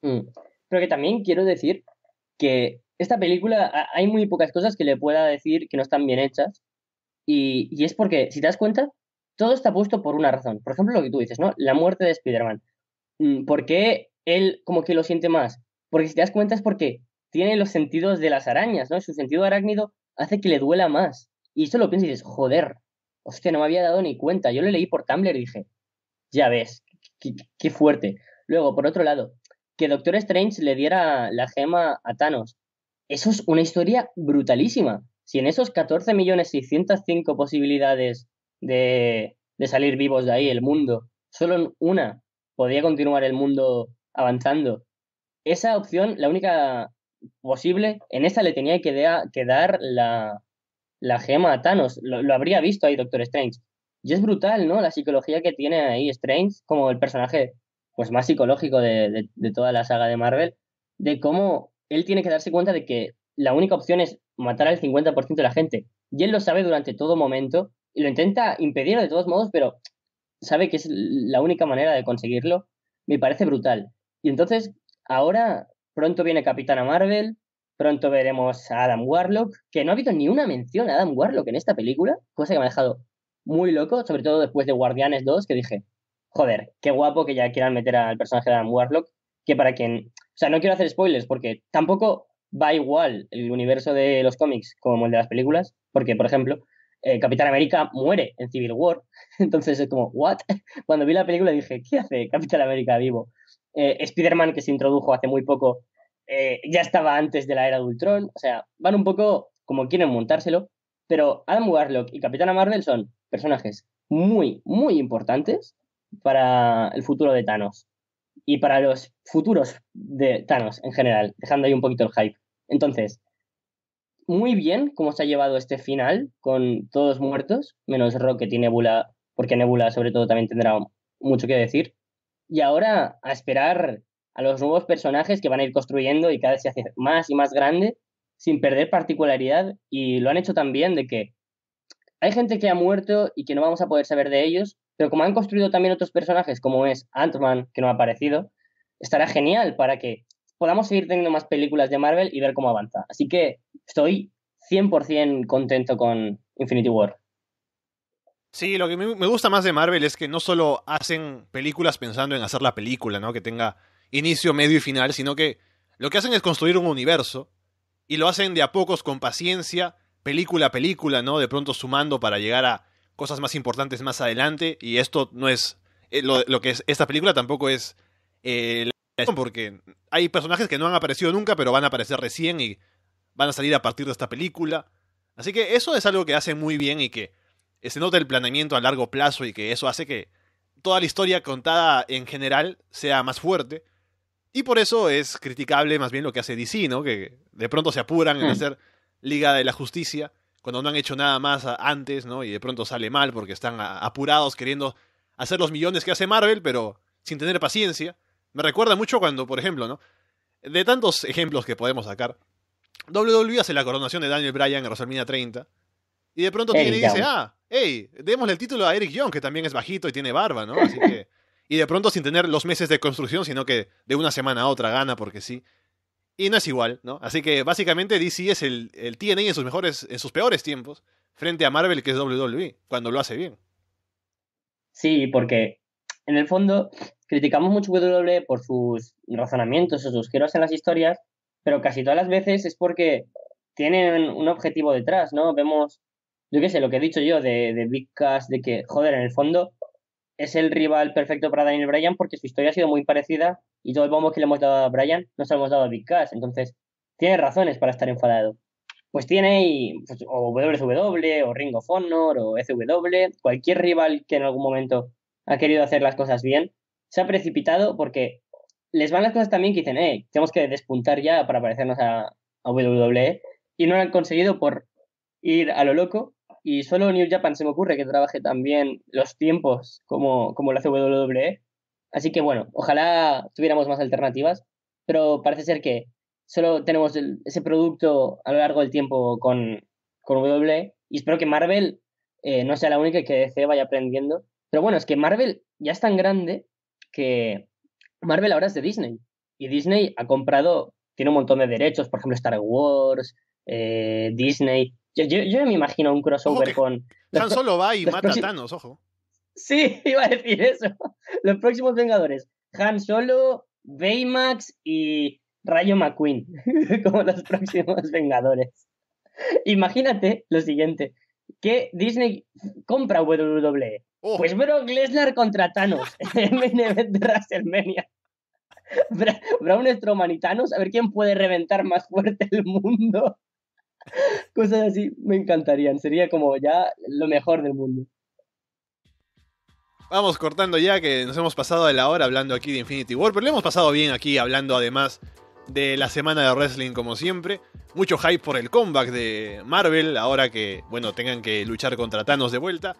Mm. Pero que también quiero decir que esta película hay muy pocas cosas que le pueda decir que no están bien hechas. Y, es porque, si te das cuenta, todo está puesto por una razón. Por ejemplo, lo que tú dices, ¿no? La muerte de Spider-Man. Mm, ¿Por qué él como que lo siente más? Porque si te das cuenta es porque tiene los sentidos de las arañas, ¿no? Su sentido arácnido hace que le duela más. Y eso lo piensas y dices, joder, hostia, no me había dado ni cuenta. Yo lo leí por Tumblr y dije, ya ves, qué, qué fuerte. Luego, por otro lado, que Doctor Strange le diera la gema a Thanos eso es una historia brutalísima. Si en esos 14.605 posibilidades de, de salir vivos de ahí, el mundo, solo en una podía continuar el mundo avanzando, esa opción, la única posible, en esa le tenía que, que dar la, la, gema a Thanos. Lo, habría visto ahí Doctor Strange. Y es brutal, ¿no? La psicología que tiene ahí Strange como el personaje pues más psicológico de toda la saga de Marvel, de cómo él tiene que darse cuenta de que la única opción es matar al 50% de la gente. Y él lo sabe durante todo momento y lo intenta impedir de todos modos, pero sabe que es la única manera de conseguirlo. Me parece brutal. Y entonces, ahora pronto viene Capitana Marvel, pronto veremos a Adam Warlock, que no ha habido ni una mención a Adam Warlock en esta película, cosa que me ha dejado muy loco, sobre todo después de Guardianes 2, que dije, joder, qué guapo que ya quieran meter al personaje de Adam Warlock, que para quien o sea, no quiero hacer spoilers porque tampoco va igual el universo de los cómics como el de las películas, porque, por ejemplo, eh, Capitán América muere en Civil War. Entonces es como, ¿what? Cuando vi la película dije, ¿qué hace Capitán América vivo? Spiderman, eh, Spider-Man, que se introdujo hace muy poco, eh, ya estaba antes de la era de Ultron. O sea, van un poco como quieren montárselo. Pero Adam Warlock y Capitana Marvel son personajes muy, muy importantes para el futuro de Thanos y para los futuros de Thanos en general, dejando ahí un poquito el hype. Entonces, muy bien cómo se ha llevado este final con todos muertos, menos Rocket y Nebula, porque Nebula sobre todo también tendrá mucho que decir. Y ahora a esperar a los nuevos personajes que van a ir construyendo y cada vez se hace más y más grande sin perder particularidad y lo han hecho también de que hay gente que ha muerto y que no vamos a poder saber de ellos, pero como han construido también otros personajes, como es Ant-Man, que no ha aparecido, estará genial para que podamos seguir teniendo más películas de Marvel y ver cómo avanza. Así que estoy 100% contento con Infinity War. Sí, lo que me gusta más de Marvel es que no solo hacen películas pensando en hacer la película, ¿no? Que tenga inicio, medio y final, sino que lo que hacen es construir un universo y lo hacen de a pocos con paciencia, película a película, ¿no? De pronto sumando para llegar a cosas más importantes más adelante. Y esto no es. Eh, lo, que es esta película tampoco es. Eh, porque hay personajes que no han aparecido nunca, pero van a aparecer recién y van a salir a partir de esta película. Así que eso es algo que hace muy bien y que eh, se nota el planeamiento a largo plazo y que eso hace que toda la historia contada en general sea más fuerte. Y por eso es criticable más bien lo que hace DC, ¿no? Que de pronto se apuran en mm. hacer Liga de la Justicia cuando no han hecho nada más antes, ¿no? Y de pronto sale mal porque están apurados queriendo hacer los millones que hace Marvel, pero sin tener paciencia. Me recuerda mucho cuando, por ejemplo, ¿no? De tantos ejemplos que podemos sacar, WWE hace la coronación de Daniel Bryan en Rosalina 30. Y de pronto tiene y dice, ah, hey, démosle el título a Eric Young, que también es bajito y tiene barba, ¿no? Así que. Y de pronto sin tener los meses de construcción, sino que de una semana a otra gana, porque sí. Y no es igual, ¿no? Así que básicamente DC es el, el TNA en sus mejores, en sus peores tiempos, frente a Marvel, que es WWE, cuando lo hace bien. Sí, porque en el fondo criticamos mucho WWE por sus razonamientos o sus giros en las historias, pero casi todas las veces es porque tienen un objetivo detrás, ¿no? Vemos, yo qué sé, lo que he dicho yo de, de Big de que, joder, en el fondo es el rival perfecto para Daniel Bryan porque su historia ha sido muy parecida y todo el bombo que le hemos dado a Brian no se hemos dado a Big Cass. Entonces, tiene razones para estar enfadado. Pues tiene y, pues, o WWE, o Ring of Honor, o SW, cualquier rival que en algún momento ha querido hacer las cosas bien, se ha precipitado porque les van las cosas también que dicen, eh, tenemos que despuntar ya para parecernos a, a WWE, y no lo han conseguido por ir a lo loco. Y solo New Japan se me ocurre que trabaje también los tiempos como, como lo hace WWE, Así que bueno, ojalá tuviéramos más alternativas, pero parece ser que solo tenemos ese producto a lo largo del tiempo con, con W y espero que Marvel eh, no sea la única que DC vaya aprendiendo. Pero bueno, es que Marvel ya es tan grande que Marvel ahora es de Disney y Disney ha comprado, tiene un montón de derechos, por ejemplo Star Wars, eh, Disney. Yo, yo, me imagino un crossover con... Tan solo va y mata a Thanos, ojo. Sí, iba a decir eso. Los próximos Vengadores. Han Solo, Baymax y Rayo McQueen. Como los próximos Vengadores. Imagínate lo siguiente. Que Disney compra WWE. Oh. Pues Brock Lesnar contra Thanos. MNB de WrestleMania. Bra Braun Strowman y Thanos. A ver quién puede reventar más fuerte el mundo. Cosas así me encantarían. Sería como ya lo mejor del mundo vamos cortando ya que nos hemos pasado de la hora hablando aquí de Infinity War, pero le hemos pasado bien aquí hablando además de la semana de wrestling como siempre. Mucho hype por el comeback de Marvel ahora que, bueno, tengan que luchar contra Thanos de vuelta.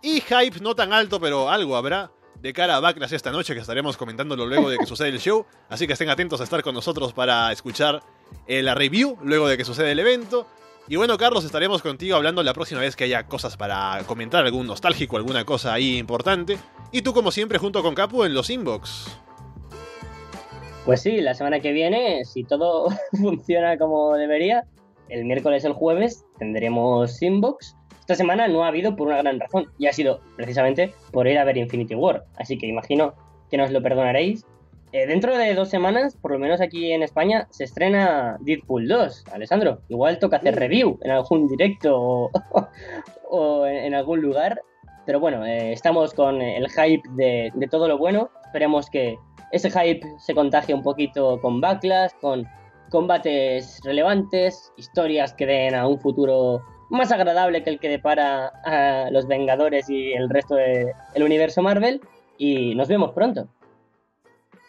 Y hype no tan alto, pero algo habrá de cara a Backlash esta noche que estaremos comentándolo luego de que suceda el show. Así que estén atentos a estar con nosotros para escuchar eh, la review luego de que sucede el evento. Y bueno, Carlos, estaremos contigo hablando la próxima vez que haya cosas para comentar, algún nostálgico, alguna cosa ahí importante. Y tú, como siempre, junto con Capu en los inbox. Pues sí, la semana que viene, si todo funciona como debería, el miércoles o el jueves tendremos inbox. Esta semana no ha habido por una gran razón, y ha sido precisamente por ir a ver Infinity War. Así que imagino que nos lo perdonaréis eh, dentro de dos semanas, por lo menos aquí en España, se estrena Deadpool 2, Alessandro. Igual toca hacer review en algún directo o, en algún lugar. Pero bueno, eh, estamos con el hype de, todo lo bueno. Esperemos que ese hype se contagie un poquito con backlash, con combates relevantes, historias que den a un futuro más agradable que el que depara a los Vengadores y el resto del universo Marvel. Y nos vemos pronto.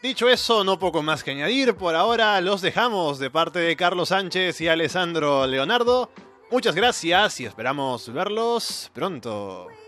Dicho eso, no poco más que añadir. Por ahora los dejamos de parte de Carlos Sánchez y Alessandro Leonardo. Muchas gracias y esperamos verlos pronto.